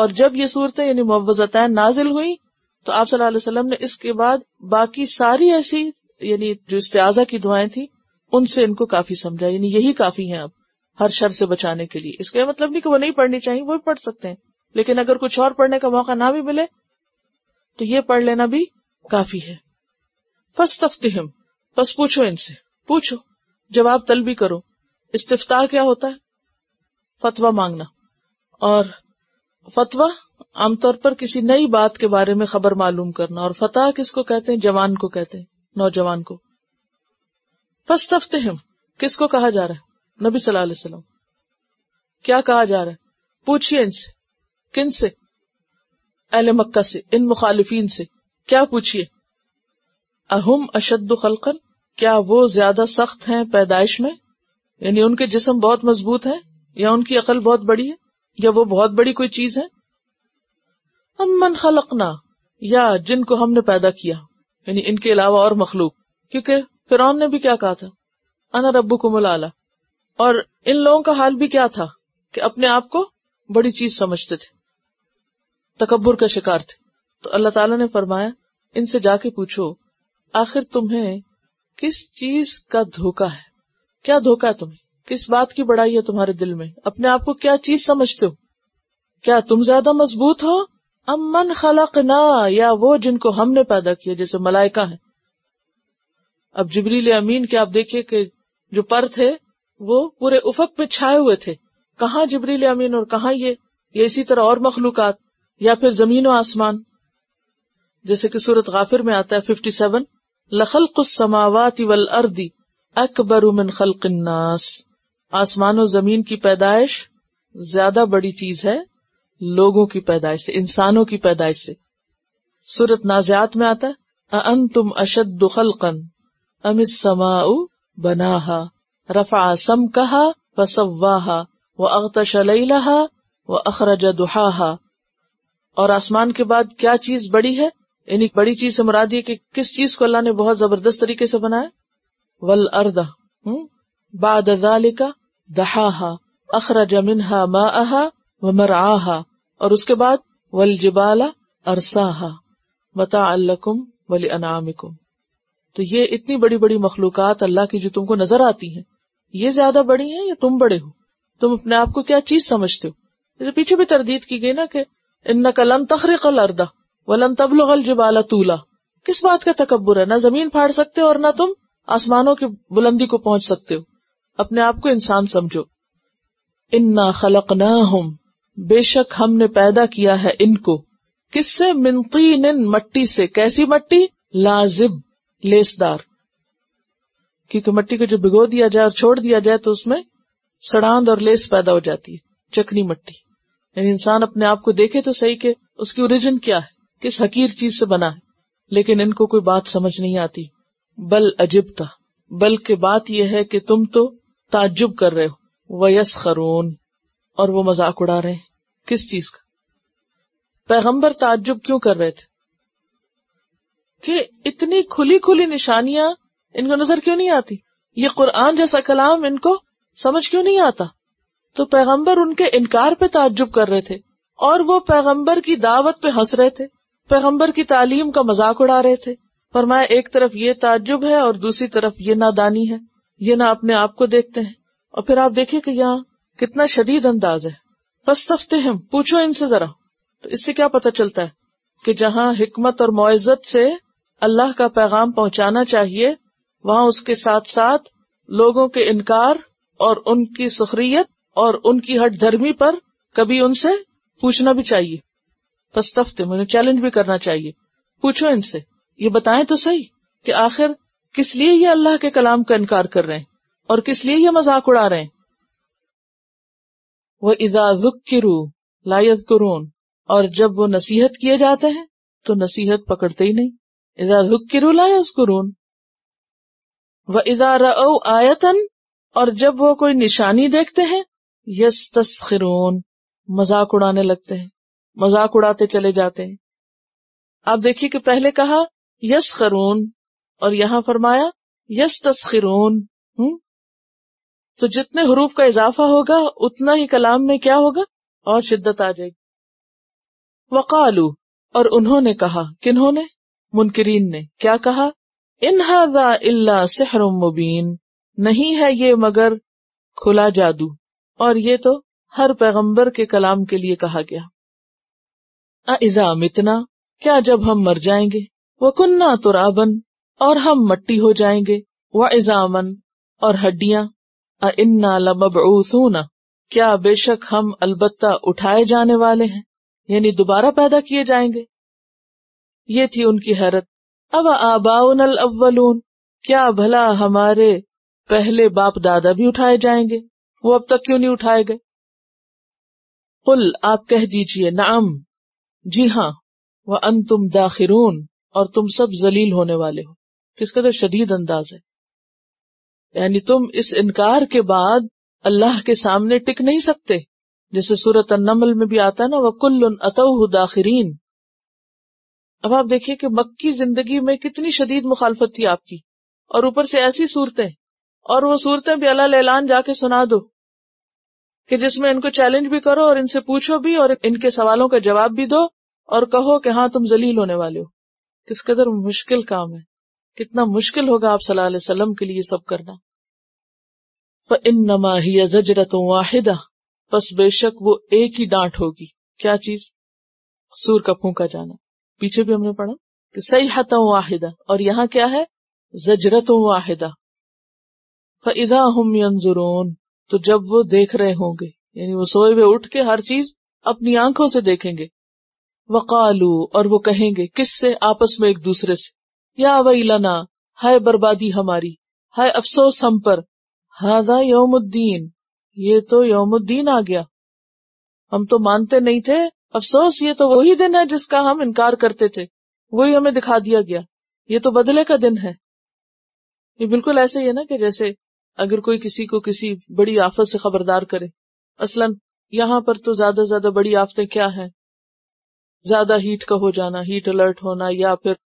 और जब ये सूरतें यानी मुवजतैन नाजिल हुई तो आप सल्लल्लाहु अलैहि वसल्लम ने इसके बाद बाकी सारी ऐसी यानी जो इस्तेजा की दुआएं थी उनसे इनको काफी समझा यानी यही काफी है अब हर शर से बचाने के लिए इसका मतलब नहीं कि वो नहीं पढ़नी चाहिए वो भी पढ़ सकते हैं लेकिन अगर कुछ और पढ़ने का मौका ना भी मिले तो ये पढ़ लेना भी काफी है फस तफ्ती हम बस पूछो इनसे पूछो जवाब तलबी करो इस्तिफ्ता क्या होता है फतवा मांगना और फतवा आमतौर पर किसी नई बात के बारे में खबर मालूम करना और फतह किसको कहते हैं जवान को कहते हैं नौजवान को फस तफ्ते हम किसको कहा जा रहा है नबी सल्लल्लाहु अलैहि वसल्लम क्या कहा जा रहा है पूछिए इनसे किन से अहले मक्का से इन मुखालिफिन से क्या पूछिए अहम अशद खलकन क्या वो ज्यादा सख्त है पैदाइश में यानी उनके जिसम बहुत मजबूत है या उनकी अकल बहुत बड़ी है या वो बहुत बड़ी कोई चीज है अमन खलकना या जिनको हमने पैदा किया यानी इनके अलावा और मखलूक क्योंकि फिर ने भी क्या कहा था अना रबू कुमल आला और इन लोगों का हाल भी क्या था कि अपने आप को बड़ी चीज समझते थे तकबर का शिकार थे तो अल्लाह तला ने फरमाया इनसे जाके पूछो आखिर तुम्हें किस चीज का धोखा है क्या धोखा है तुम्हें किस बात की बड़ाई है तुम्हारे दिल में अपने आप को क्या चीज समझते हो क्या तुम ज्यादा मजबूत हो अमन खलक ना या वो जिनको हमने पैदा किया जैसे मलाइका है अब जबरील अमीन के आप देखिए कि जो पर थे वो पूरे उफक पे छाए हुए थे कहा जबरील अमीन और कहा ये ये इसी तरह और मखलूकत या फिर जमीन व आसमान जैसे कि सूरत गाफिर में आता है फिफ्टी सेवन लखल्क समावत वल अर्दी अकबर उमिन खल्क नास आसमान और जमीन की पैदाइश ज्यादा बड़ी चीज है लोगों की पैदाइश से इंसानों की पैदाइश से सूरत नाजियात में आता है अन तुम अशद खलकन अमिस समाउ बनाहा रफा सम कहा व सवाहा व अख्तश लहा व अखरज दुहा और आसमान के बाद क्या चीज बड़ी है इन एक बड़ी चीज से मुराद ये कि किस चीज को अल्लाह ने बहुत जबरदस्त तरीके से बनाया वल अर्दा दहा अखरा अखरज मिनहा माहा व मरआहा और उसके बाद वल जिबाला अरसा मता अल्लकुम वली अनामिकुम तो ये इतनी बड़ी बड़ी मखलूकत अल्लाह की जो तुमको नजर आती है ये ज्यादा बड़ी है या तुम बड़े हो तुम अपने आप को क्या चीज समझते हो पीछे भी तरदीद की गई ना कि इन तखरे कल अर्दा वलन तबलगल जबाला तूला किस बात का तकबर है ना जमीन फाड़ सकते हो और ना तुम आसमानों की बुलंदी को पहुंच सकते हो अपने आप को इंसान समझो इन्ना खलक न हम बेशक हमने पैदा किया है इनको किससे मिनती निन मट्टी से कैसी मट्टी लाजिब लेसदार क्योंकि मट्टी को जो भिगो दिया जाए और छोड़ दिया जाए तो उसमें सड़ांद और लेस पैदा हो जाती है चकनी मट्टी यानी इंसान अपने आप को देखे तो सही के उसकी ओरिजिन क्या है किस हकीर चीज से बना है लेकिन इनको कोई बात समझ नहीं आती बल था बल्कि बात यह है कि तुम तो ताजुब कर रहे हो वयस खरून और वो मजाक उड़ा रहे हैं किस चीज का पैगंबर ताजुब क्यों कर रहे थे कि इतनी खुली खुली निशानियां इनको नजर क्यों नहीं आती ये कुरान जैसा कलाम इनको समझ क्यों नहीं आता तो पैगंबर उनके इनकार पे ताजुब कर रहे थे और वो पैगंबर की दावत पे हंस रहे थे पैगम्बर की तालीम का मजाक उड़ा रहे थे फरमाया एक तरफ ये ताजुब है और दूसरी तरफ ये नादानी है ये ना अपने आप को देखते हैं और फिर आप देखिये कि यहाँ कितना शदीद अंदाज है फस्तफते हम पूछो इनसे जरा तो इससे क्या पता चलता है कि जहाँ हिकमत और मुआजत से अल्लाह का पैगाम पहुंचाना चाहिए वहां उसके साथ साथ लोगों के इनकार और उनकी सुखरियत और उनकी हट धर्मी पर कभी उनसे पूछना भी चाहिए फस्तफ्ते मुझे चैलेंज भी करना चाहिए पूछो इनसे ये बताएं तो सही कि आखिर किस लिए ये अल्लाह के कलाम का इनकार कर रहे हैं और किस लिए ये मजाक उड़ा रहे हैं वह इजा जुक्रू लायद कुरून और जब वो नसीहत किए जाते हैं तो नसीहत पकड़ते ही नहीं इजा जुक्रू लायद कुरून वह इजा रो आयतन और जब वो कोई निशानी देखते हैं यस तस्खिरून मजाक उड़ाने लगते हैं मजाक उड़ाते चले जाते हैं आप देखिए कि पहले कहा यस खरून और यहां फरमाया यस तस्खिरून हम्म। तो जितने हरूफ का इजाफा होगा उतना ही कलाम में क्या होगा और शिद्दत आ जाएगी वकालू और उन्होंने कहा किन्होंने मुनकरीन ने क्या कहा इनहादा इल्ला सिहर मुबीन नहीं है ये मगर खुला जादू और ये तो हर पैगंबर के कलाम के लिए कहा गया अजा मितना क्या जब हम मर जाएंगे वह कुन्ना तुराबन और हम मट्टी हो जाएंगे व इजामन और हड्डिया अन्ना लमबूसूना क्या बेशक हम अलबत्ता उठाए जाने वाले हैं यानी दोबारा पैदा किए जाएंगे ये थी उनकी हैरत अब आबाउन अल अवलून क्या भला हमारे पहले बाप दादा भी उठाए जाएंगे वो अब तक क्यों नहीं उठाए गए कुल आप कह दीजिए नाम जी हाँ वह अन तुम दाखिरून और तुम सब जलील होने वाले हो किसका तो शदीद अंदाज है यानी तुम इस इनकार के बाद अल्लाह के सामने टिक नहीं सकते जैसे सूरत नमल में भी आता है ना कुल अतः दाखिरीन अब आप देखिए कि मक्की जिंदगी में कितनी शदीद मुखालफत थी आपकी और ऊपर से ऐसी सूरतें और वो सूरतें भी अला लेलान जाके सुना दो कि जिसमें इनको चैलेंज भी करो और इनसे पूछो भी और इनके सवालों का जवाब भी दो और कहो कि हाँ तुम जलील होने वाले हो किस कदर मुश्किल काम है कितना मुश्किल होगा आप सल्लल्लाहु अलैहि वसल्लम के लिए सब करना नमा ही जजरत वाहिदा बस बेशक वो एक ही डांट होगी क्या चीज सूर का फूका जाना पीछे भी हमने पढ़ा कि सही हता वाहिदा और यहाँ क्या है जजरत वाहिदा फा हम यंजुरोन तो जब वो देख रहे होंगे यानी वो सोए हुए उठ के हर चीज अपनी आंखों से देखेंगे वकालू और वो कहेंगे किस से आपस में एक दूसरे से या वही लना हाय बर्बादी हमारी हाय अफसोस हम पर हादा यौमुद्दीन ये तो यौमुद्दीन आ गया हम तो मानते नहीं थे अफसोस ये तो वही दिन है जिसका हम इनकार करते थे वही हमें दिखा दिया गया ये तो बदले का दिन है ये बिल्कुल ऐसे ही है ना कि जैसे अगर कोई किसी को किसी बड़ी आफत से खबरदार करे असलन यहाँ पर तो ज्यादा ज्यादा बड़ी आफतें क्या है ज्यादा हीट का हो जाना हीट अलर्ट होना या फिर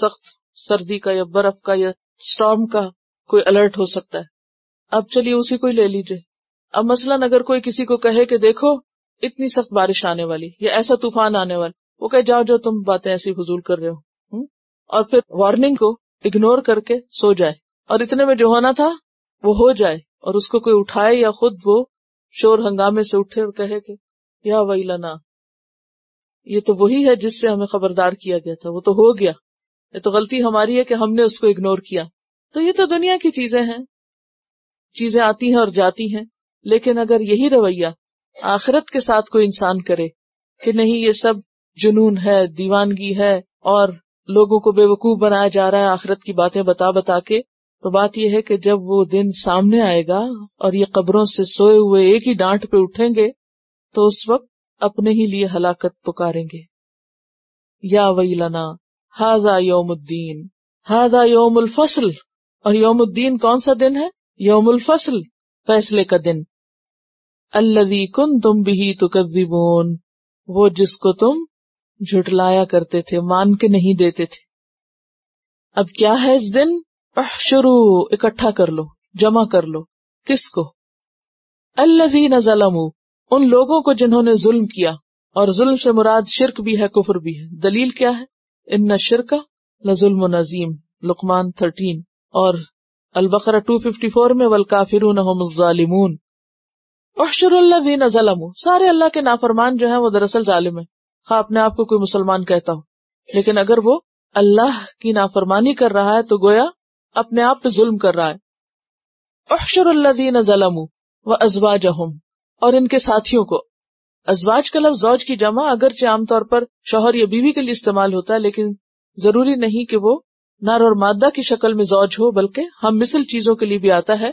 सख्त सर्दी का या बर्फ का या स्टॉम का कोई अलर्ट हो सकता है अब चलिए उसी को ही ले लीजिए अब मसलन अगर कोई किसी को कहे कि देखो इतनी सख्त बारिश आने वाली या ऐसा तूफान आने वाला वो कहे जाओ जो तुम बातें ऐसी फजूल कर रहे हो हम्म? और फिर वार्निंग को इग्नोर करके सो जाए और इतने में जो होना था वो हो जाए और उसको कोई उठाए या खुद वो शोर हंगामे से उठे और कहे कि या वही लना ये तो वही है जिससे हमें खबरदार किया गया था वो तो हो गया ये तो गलती हमारी है कि हमने उसको इग्नोर किया तो ये तो दुनिया की चीजें हैं चीजें आती हैं और जाती हैं लेकिन अगर यही रवैया आखिरत के साथ कोई इंसान करे कि नहीं ये सब जुनून है दीवानगी है और लोगों को बेवकूफ बनाया जा रहा है आखिरत की बातें बता बता के तो बात यह है कि जब वो दिन सामने आएगा और ये कब्रों से सोए हुए एक ही डांट पे उठेंगे तो उस वक्त अपने ही लिए हलाकत पुकारेंगे या लना हाजा योमुद्दीन हाजा योमुल फसल और योमुद्दीन कौन सा दिन है योमुल फसल फैसले का दिन अल्लवी कुन तुम भी बोन वो जिसको तुम झुटलाया करते थे मान के नहीं देते थे अब क्या है इस दिन शुरू इकट्ठा कर लो जमा कर लो किसको अल्लवी नजलमू उन लोगों को जिन्होंने जुल्म किया और जुल्म से मुराद शिरक भी है कुफर भी है दलील क्या है इन शिरका जुल्म नजीम लुकमान थर्टीन और अलबकरा टू फिफ्टी फोर में वल काफिर जालिमून अशरल्लाजीन सारे अल्लाह के नाफरमान जो है वो दरअसल जालिम है खा अपने आप को कोई मुसलमान कहता हो लेकिन अगर वो अल्लाह की नाफरमानी कर रहा है तो गोया अपने आप पे जुल्म कर रहा है अशरल्लाजीन जलमू व अजवाजहम और इनके साथियों को अजवाज का लफ्ज जौज की जमा अगरचे आमतौर पर शोहर या बीवी के लिए इस्तेमाल होता है लेकिन जरूरी नहीं कि वो नर और मादा की शक्ल में जौज हो बल्कि हम मिसल चीजों के लिए भी आता है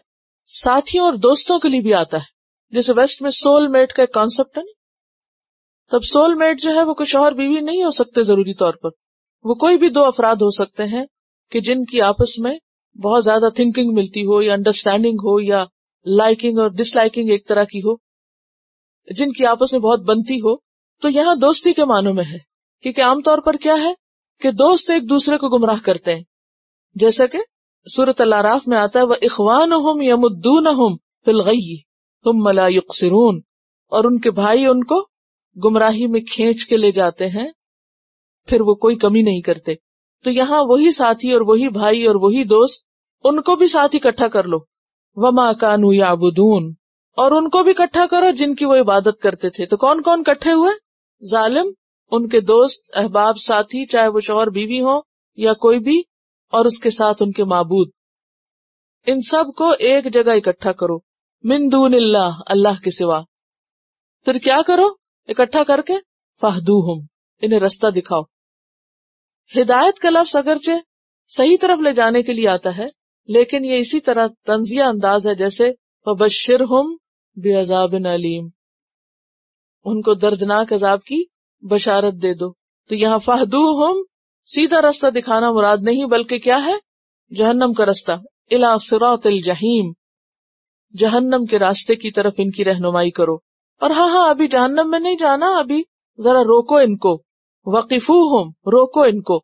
साथियों और दोस्तों के लिए भी आता है जैसे वेस्ट में सोलमेट का एक कॉन्सेप्ट है ना तब सोलमेट जो है वो कोई शोहर बीवी नहीं हो सकते जरूरी तौर पर वो कोई भी दो अफराद हो सकते हैं कि जिनकी आपस में बहुत ज्यादा थिंकिंग मिलती हो या अंडरस्टैंडिंग हो या लाइकिंग और डिसलाइकिंग एक तरह की हो जिनकी आपस में बहुत बनती हो तो यहाँ दोस्ती के मानों में है क्योंकि आमतौर पर क्या है कि दोस्त एक दूसरे को गुमराह करते हैं जैसा कि सूरत अलाराफ में आता है वह इखवान हम यमुद्दून हम फिलगई हम मलायुकसरून और उनके भाई उनको गुमराही में खींच के ले जाते हैं फिर वो कोई कमी नहीं करते तो यहाँ वही साथी और वही भाई और वही दोस्त उनको भी साथ इकट्ठा कर लो वमा कानू याबुदून और उनको भी इकट्ठा करो जिनकी वो इबादत करते थे तो कौन कौन इकट्ठे हुए जालिम उनके दोस्त अहबाब साथी चाहे वो शोहर बीवी हो या कोई भी और उसके साथ उनके मबूद इन सब को एक जगह इकट्ठा करो मिंदून अल्लाह अल्लाह के सिवा फिर क्या करो इकट्ठा करके फाहदू हम इन्हें रास्ता दिखाओ हिदायत का लफ्स अगरचे सही तरफ ले जाने के लिए आता है लेकिन ये इसी तरह तंजिया अंदाज है जैसे बबशिर हम बेअजाब अलीम उनको दर्दनाक अजाब की बशारत दे दो तो यहाँ फहदू हम सीधा रास्ता दिखाना मुराद नहीं बल्कि क्या है जहन्नम का रास्ता इला जहीम जहन्नम के रास्ते की तरफ इनकी रहनुमाई करो और हाँ हाँ अभी जहन्नम में नहीं जाना अभी जरा रोको इनको वकीफू हम रोको इनको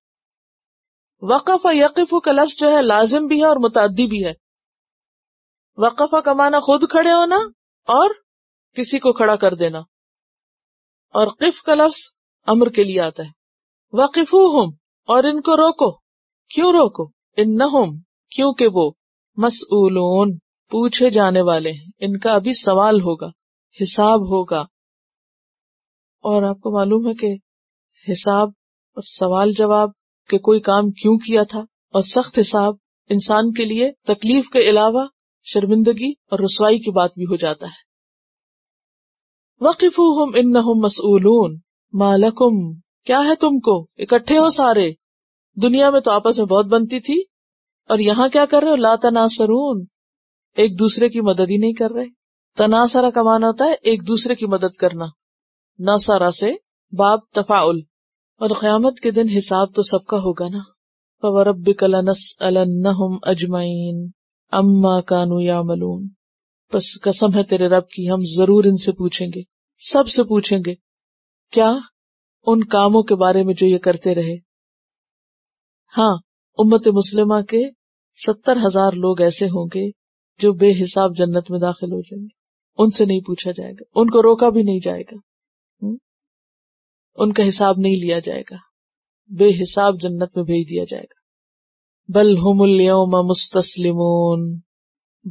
वक़फ़ा यकीफ का लफ्ज जो है लाजिम भी है और मुतादी भी है वक़फ़ा का माना खुद खड़े होना और किसी को खड़ा कर देना और किफ का लफ्स अमर के लिए आता है वकीफू हम और इनको रोको क्यों रोको इन न हम क्योंकि वो मसूलोन पूछे जाने वाले हैं इनका अभी सवाल होगा हिसाब होगा और आपको मालूम है कि हिसाब और सवाल जवाब के कोई काम क्यों किया था और सख्त हिसाब इंसान के लिए तकलीफ के अलावा शर्मिंदगी और रसवाई की बात भी हो जाता है वकीफू हम इन मसूलून मालकुम क्या है तुमको इकट्ठे हो सारे दुनिया में तो आपस में बहुत बनती थी और यहाँ क्या कर रहे हो ला तनासरून एक दूसरे की मदद ही नहीं कर रहे तनासरा का माना होता है एक दूसरे की मदद करना नासारा से बाब तफाउल और क्यामत के दिन हिसाब तो सबका होगा ना फवरबिकलनस अलन्नहुम अजमाइन अम्मा कानू या मलून बस कसम है तेरे रब की हम जरूर इनसे पूछेंगे सबसे पूछेंगे क्या उन कामों के बारे में जो ये करते रहे हाँ उम्मत मुस्लिमा के सत्तर हजार लोग ऐसे होंगे जो बेहिसाब जन्नत में दाखिल हो जाएंगे उनसे नहीं पूछा जाएगा उनको रोका भी नहीं जाएगा हम्म? उनका हिसाब नहीं लिया जाएगा बेहिसाब जन्नत में भेज दिया जाएगा बल हुमुलयम मुस्तस्लिमून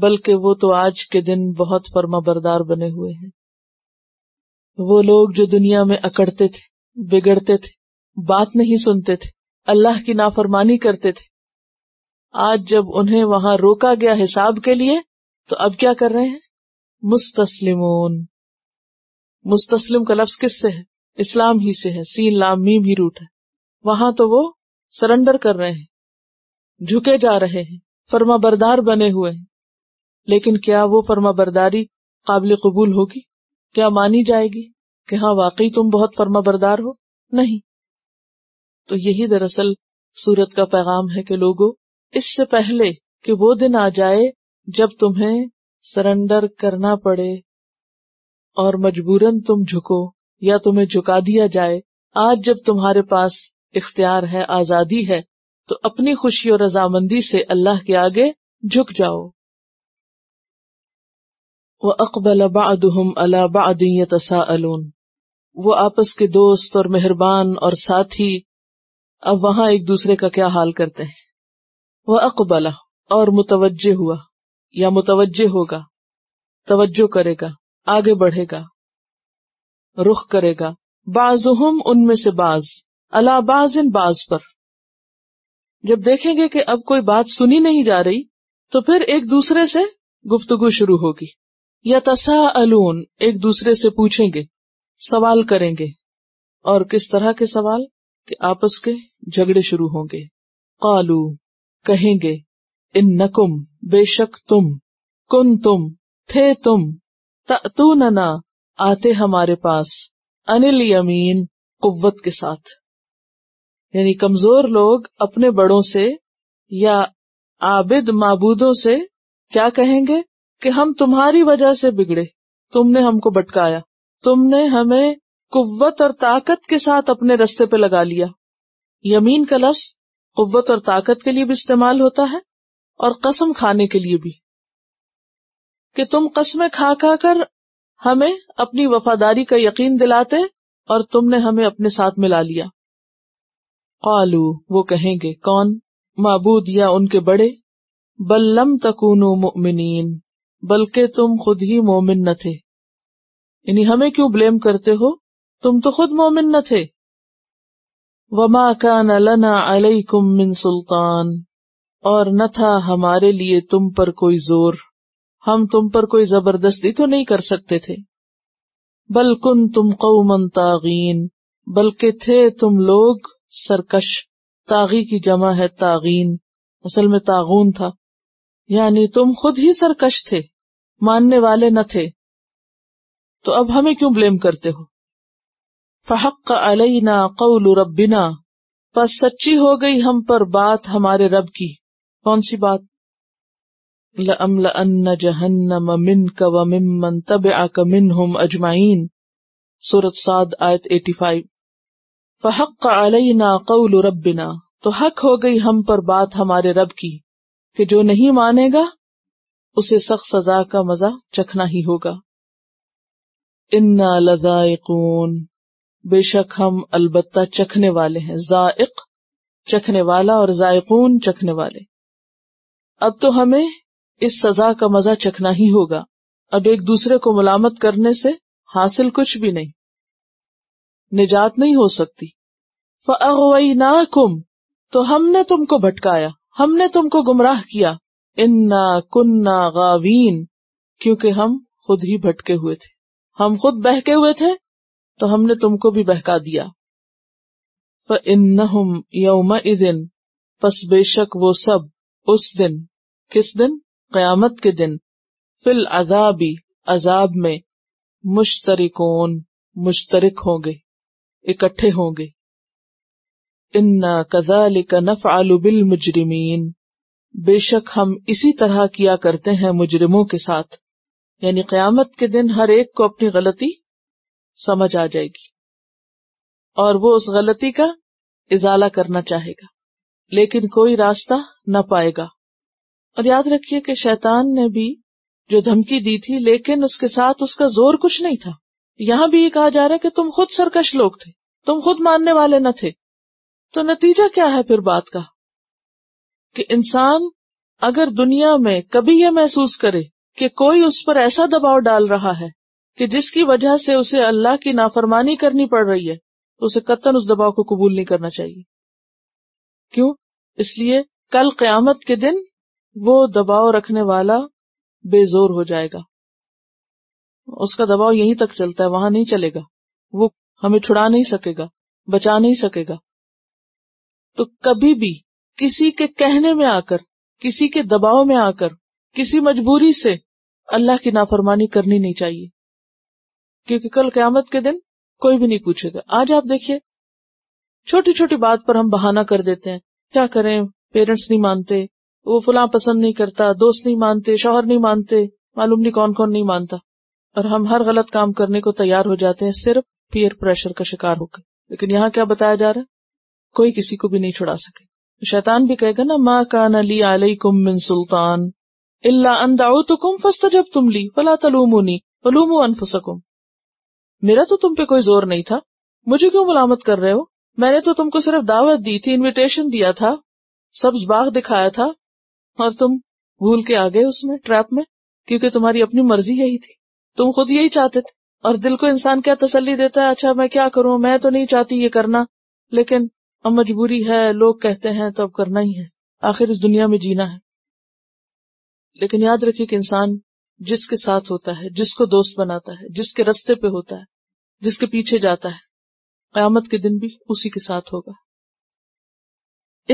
बल्कि वो तो आज के दिन बहुत फर्मा बरदार बने हुए हैं वो लोग जो दुनिया में अकड़ते थे बिगड़ते थे बात नहीं सुनते थे अल्लाह की नाफरमानी करते थे आज जब उन्हें वहां रोका गया हिसाब के लिए तो अब क्या कर रहे हैं मुस्तस्लिमून मुस्तस्लिम का लफ्ज किससे है इस्लाम ही से है सीन लाम मीम ही रूट है वहां तो वो सरेंडर कर रहे हैं झुके जा रहे हैं फर्मा बरदार बने हुए हैं लेकिन क्या वो फर्मा बरदारी काबिल कबूल होगी क्या मानी जाएगी कि हाँ वाकई तुम बहुत फर्मा बरदार हो नहीं तो यही दरअसल सूरत का पैगाम है कि लोगो इससे पहले कि वो दिन आ जाए जब तुम्हें सरेंडर करना पड़े और मजबूरन तुम झुको या तुम्हें झुका दिया जाए आज जब तुम्हारे पास इख्तियार है आजादी है तो अपनी खुशी और रजामंदी से अल्लाह के आगे झुक जाओ वह अकबल बादम अला बादियत वो आपस के दोस्त और मेहरबान और साथी अब वहां एक दूसरे का क्या हाल करते हैं वह अकबला और मुतवजे हुआ या मुतवजह होगा तवज्जो करेगा आगे बढ़ेगा रुख करेगा बाजुहम उनमें से बाज अला इन बाज पर जब देखेंगे कि अब कोई बात सुनी नहीं जा रही तो फिर एक दूसरे से गुफ्तगु शुरू होगी या तसा अलून एक दूसरे से पूछेंगे सवाल करेंगे और किस तरह के सवाल कि आपस के झगड़े शुरू होंगे कालू कहेंगे इन नकुम बेशक तुम कुन तुम थे तुम तू आते हमारे पास अनिल यमीन कुत के साथ यानी कमजोर लोग अपने बड़ों से या आबिद माबूदों से क्या कहेंगे कि हम तुम्हारी वजह से बिगड़े तुमने हमको भटकाया तुमने हमें कुत और ताकत के साथ अपने रस्ते पे लगा लिया यमीन का लफ्ज कुत और ताकत के लिए भी इस्तेमाल होता है और कसम खाने के लिए भी कि तुम कसमें खा खा कर हमें अपनी वफादारी का यकीन दिलाते और तुमने हमें अपने साथ मिला लिया कालू वो कहेंगे कौन मबूद या उनके बड़े बल्लम तकूनो मोमिन बल्कि तुम खुद ही मोमिन न थे इन्हीं हमें क्यों ब्लेम करते हो तुम तो खुद मोमिन न थे वमा का लना मिन सुल्तान और न था हमारे लिए तुम पर कोई जोर हम तुम पर कोई जबरदस्ती तो नहीं कर सकते थे बलकुन तुम कौमन तागीन बल्कि थे तुम लोग सरकश तागी की जमा है तागीन असल में तागून था यानी तुम खुद ही सरकश थे मानने वाले न थे तो अब हमें क्यों ब्लेम करते हो फहक अलईना कौल रबिना बस सच्ची हो गई हम पर बात हमारे रब की कौन सी बात लअम्लअन्न जहन्नम मिनक तब मिम्मन तबअक हम अजमाइन सूरत साद आयत 85 फहक अलैना कौल रबिना तो हक हो गई हम पर बात हमारे रब की कि जो नहीं मानेगा उसे सख्त सजा का मजा चखना ही होगा इन्ना लदायकून बेशक हम अलबत्ता चखने वाले हैं जायक चखने वाला और जायकून चखने वाले अब तो हमें इस सजा का मजा चखना ही होगा अब एक दूसरे को मलामत करने से हासिल कुछ भी नहीं निजात नहीं हो सकती फ़अगवई ना कुम तो हमने तुमको भटकाया हमने तुमको गुमराह किया इन्ना कुन्ना गावीन क्योंकि हम खुद ही भटके हुए थे हम खुद बहके हुए थे तो हमने तुमको भी बहका दिया फ़इन्नहुम यौम इदिन पस बेशक वो सब उस दिन किस दिन कयामत के दिन फिल अजाबी अजाब में मुश्तरिकोन मुश्तरक होंगे इकट्ठे होंगे इन्ना कजालिक नफआलु बिल मुजरिमीन बेशक हम इसी तरह किया करते हैं मुजरिमों के साथ यानी क्यामत के दिन हर एक को अपनी गलती समझ आ जाएगी और वो उस गलती का इजाला करना चाहेगा लेकिन कोई रास्ता न पाएगा और याद रखिए कि शैतान ने भी जो धमकी दी थी लेकिन उसके साथ उसका जोर कुछ नहीं था यहां भी ये कहा जा रहा है कि तुम खुद सरकश लोग थे तुम खुद मानने वाले न थे तो नतीजा क्या है फिर बात का कि इंसान अगर दुनिया में कभी यह महसूस करे कि कोई उस पर ऐसा दबाव डाल रहा है कि जिसकी वजह से उसे अल्लाह की नाफरमानी करनी पड़ रही है तो उसे कतन उस दबाव को कबूल नहीं करना चाहिए क्यों इसलिए कल क्यामत के दिन वो दबाव रखने वाला बेजोर हो जाएगा उसका दबाव यहीं तक चलता है वहां नहीं चलेगा वो हमें छुड़ा नहीं सकेगा बचा नहीं सकेगा तो कभी भी किसी के कहने में आकर किसी के दबाव में आकर किसी मजबूरी से अल्लाह की नाफरमानी करनी नहीं चाहिए क्योंकि कल क्यामत के दिन कोई भी नहीं पूछेगा आज आप देखिए छोटी छोटी बात पर हम बहाना कर देते हैं क्या करें पेरेंट्स नहीं मानते वो फुला पसंद नहीं करता दोस्त नहीं मानते शोहर नहीं मानते मालूम नहीं कौन कौन नहीं मानता और हम हर गलत काम करने को तैयार हो जाते हैं सिर्फ पीयर प्रेशर का शिकार होकर लेकिन यहाँ क्या बताया जा रहा है कोई किसी को भी नहीं छुड़ा सके तो शैतान भी कहेगा ना माँ कान अली आलई कुम बिन सुल्तान इल्ला अंदाओ तो कुम फस्त जब तुम ली फला तलूमोनी वलूमो अनफुसकुम मेरा तो तुम पे कोई जोर नहीं था मुझे क्यों मलामत कर रहे हो मैंने तो तुमको सिर्फ दावत दी थी इनविटेशन दिया था सब्ज बाग दिखाया था और तुम भूल के आ गए उसमें ट्रैप में क्योंकि तुम्हारी अपनी मर्जी यही थी तुम खुद यही चाहते थे और दिल को इंसान क्या तसल्ली देता है अच्छा मैं क्या करूं मैं तो नहीं चाहती ये करना लेकिन अब मजबूरी है लोग कहते हैं तो अब करना ही है आखिर इस दुनिया में जीना है लेकिन याद रखिए कि इंसान जिसके साथ होता है जिसको दोस्त बनाता है जिसके रस्ते पे होता है जिसके पीछे जाता है क्यामत के दिन भी उसी के साथ होगा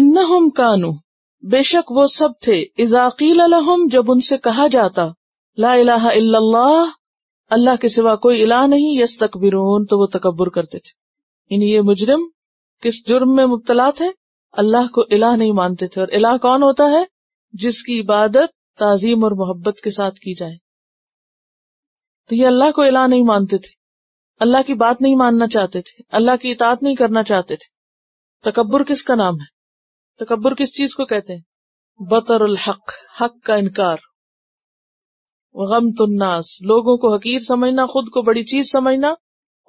इन्ना हम कानू बेशक वो सब थे इजाकील जब उनसे कहा जाता ला इलाहा इल्लल्लाह अल्लाह के सिवा कोई इला नहीं यस तकबरून तो वो तकबर करते थे इन ये मुजरिम किस जुर्म में मुबतला थे अल्लाह को इला नहीं मानते थे और इलाह कौन होता है जिसकी इबादत ताजीम और मोहब्बत के साथ की जाए तो ये अल्लाह को इला नहीं मानते थे अल्लाह की बात नहीं मानना चाहते थे अल्लाह की इतात नहीं करना चाहते थे तकबर किसका नाम है तकबर किस चीज को कहते हैं बतर हक हक का इनकार गम तुन्नास लोगों को हकीर समझना खुद को बड़ी चीज समझना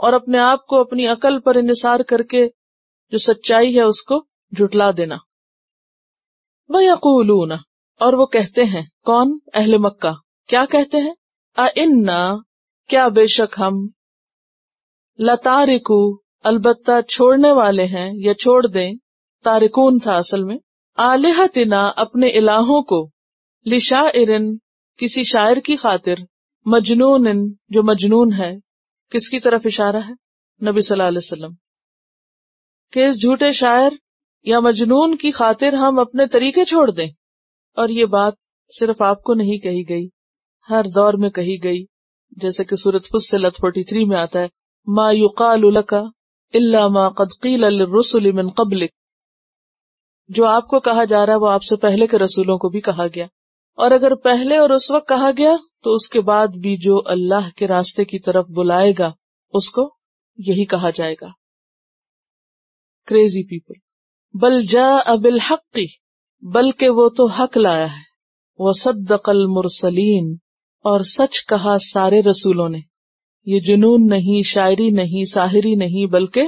और अपने आप को अपनी अकल पर इंसार करके जो सच्चाई है उसको जुटला देना वयकूलून और वो कहते हैं कौन अहल मक्का क्या कहते हैं अ इन्ना क्या बेशक हम लतारिकू अलबत्ता छोड़ने वाले हैं या छोड़ दें तारिकून था असल में आलिहतिना अपने इलाहों को लिशा इरिन किसी शायर की खातिर मजनून जो मजनून है किसकी तरफ इशारा है नबी सल्लल्लाहु अलैहि वसल्लम इस झूठे शायर या मजनून की खातिर हम अपने तरीके छोड़ दें और ये बात सिर्फ आपको नहीं कही गई हर दौर में कही गई जैसे कि सूरत फुसलत 43 में आता है मा युका इल्ला मा मिन कबलिक जो आपको कहा जा रहा है वो आपसे पहले के रसूलों को भी कहा गया और अगर पहले और उस वक्त कहा गया तो उसके बाद भी जो अल्लाह के रास्ते की तरफ बुलाएगा उसको यही कहा जाएगा क्रेजी पीपल बल जा अबिल हकी बल्कि वो तो हक लाया है वह सदकल मुरसलीन और सच कहा सारे रसूलों ने ये जुनून नहीं शायरी नहीं साहिरी नहीं बल्कि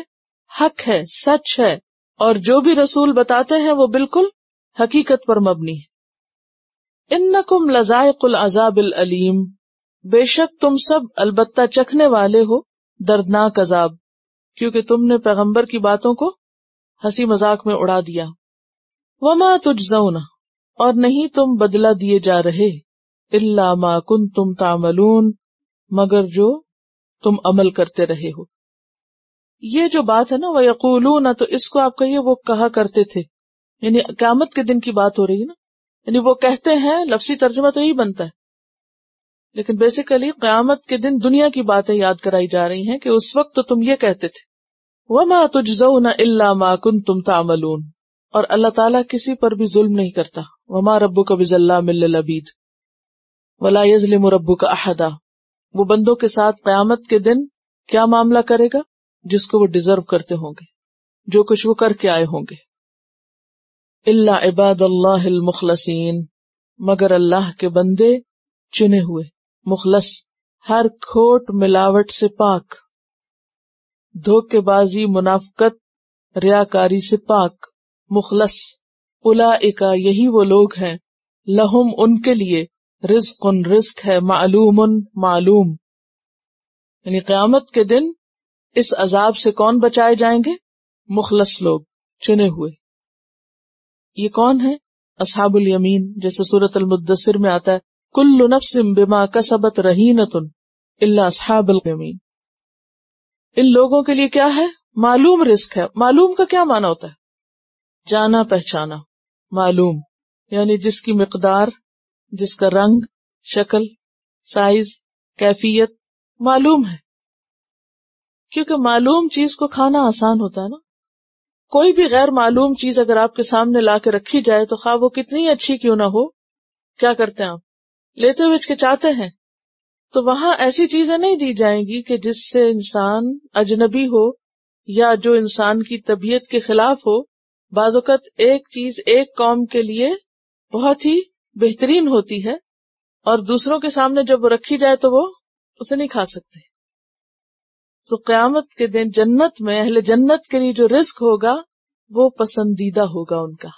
हक है सच है और जो भी रसूल बताते हैं वो बिल्कुल हकीकत पर मबनी है इन्नकुम लजायकुल अजाबिल अलीम बेशक तुम सब अलबत्ता चखने वाले हो दर्दनाक अजाब क्योंकि तुमने पैगंबर की बातों को हंसी मजाक में उड़ा दिया वमा तुझना और नहीं तुम बदला दिए जा रहे इल्ला मा कुन तुम तामलून मगर जो तुम अमल करते रहे हो ये जो बात है ना वह यकूलू ना तो इसको आप कहिए वो कहा करते थे यानी क्यामत के दिन की बात हो रही है ना यानी वो कहते हैं लफ्सी तर्जुमा तो यही बनता है लेकिन बेसिकली क्यामत के दिन दुनिया की बातें याद कराई जा रही है कि उस वक्त तो तुम ये कहते थे वह मा तुझो न इल्ला माकुन तुम तामलून और अल्लाह तला किसी पर भी जुल्म नहीं करता वमा रब्बू का बिजल्ला मिल्लबीद वला यजलिम रब्बू का अहदा वो बंदों के साथ क्यामत के दिन क्या मामला करेगा जिसको वो डिजर्व करते होंगे जो कुछ वो करके आए होंगे इल्ला इबादल्लाखलसिन मगर अल्लाह के बंदे चुने हुए मुखलस हर खोट मिलावट से पाक धोखेबाजी मुनाफकत रियाकारी से पाक मुखलस उला इका यही वो लोग हैं लहुम उनके लिए रिस्क उन रिस्क है मालूम मालूम यानी क्यामत के दिन इस अजाब से कौन बचाए जाएंगे मुखलस लोग चुने हुए ये कौन है असहाबुल यमीन जैसे सूरत मुद्दसर में आता है कुल्लु नफ्सिम बिमा कसबत रही इल्ला असहाबुल यमीन इन लोगों के लिए क्या है मालूम रिस्क है मालूम का क्या माना होता है जाना पहचाना मालूम यानी जिसकी मकदार जिसका रंग शक्ल साइज कैफियत मालूम है क्योंकि मालूम चीज को खाना आसान होता है ना कोई भी गैर मालूम चीज अगर आपके सामने ला के रखी जाए तो खा वो कितनी अच्छी क्यों ना हो क्या करते हैं आप लेते हुए चाहते हैं तो वहां ऐसी चीजें नहीं दी जाएंगी कि जिससे इंसान अजनबी हो या जो इंसान की तबीयत के खिलाफ हो बाजत एक चीज एक कौम के लिए बहुत ही बेहतरीन होती है और दूसरों के सामने जब वो रखी जाए तो वो उसे नहीं खा सकते तो क्यामत के दिन जन्नत में अहले जन्नत के लिए जो रिस्क होगा वो पसंदीदा होगा उनका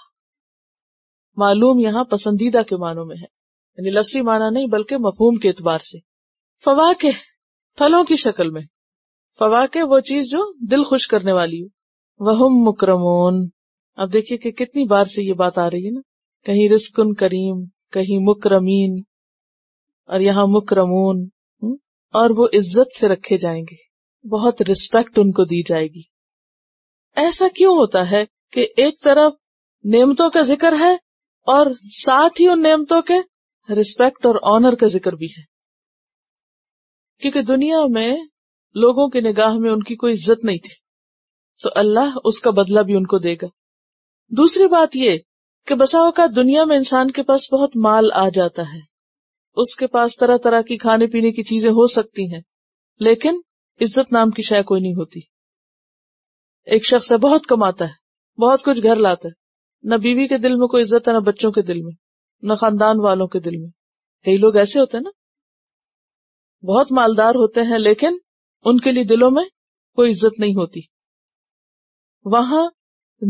मालूम यहाँ पसंदीदा के मानों में है यानी लफ्सी माना नहीं बल्कि मफहूम के एतबार से फवाके फलों की शक्ल में फवाके वो चीज जो दिल खुश करने वाली हो वहम मुक्रमोन अब देखिए कि कितनी बार से ये बात आ रही है ना कहीं रिस्कुन करीम कहीं मुक्रमीन और यहाँ मुक्रमोन हम्म, और वो इज्जत से रखे जाएंगे बहुत रिस्पेक्ट उनको दी जाएगी ऐसा क्यों होता है कि एक तरफ नेमतों का जिक्र है और साथ ही उन नेमतों के रिस्पेक्ट और ऑनर का जिक्र भी है क्योंकि दुनिया में लोगों की निगाह में उनकी कोई इज्जत नहीं थी तो अल्लाह उसका बदला भी उनको देगा दूसरी बात यह कि बसाओ का दुनिया में इंसान के पास बहुत माल आ जाता है उसके पास तरह तरह की खाने पीने की चीजें हो सकती हैं लेकिन इज्जत नाम की शय कोई नहीं होती एक शख्स है बहुत कमाता है बहुत कुछ घर लाता है न बीवी के दिल में कोई इज्जत है ना बच्चों के दिल में न खानदान वालों के दिल में कई लोग ऐसे होते हैं ना बहुत मालदार होते हैं लेकिन उनके लिए दिलों में कोई इज्जत नहीं होती वहां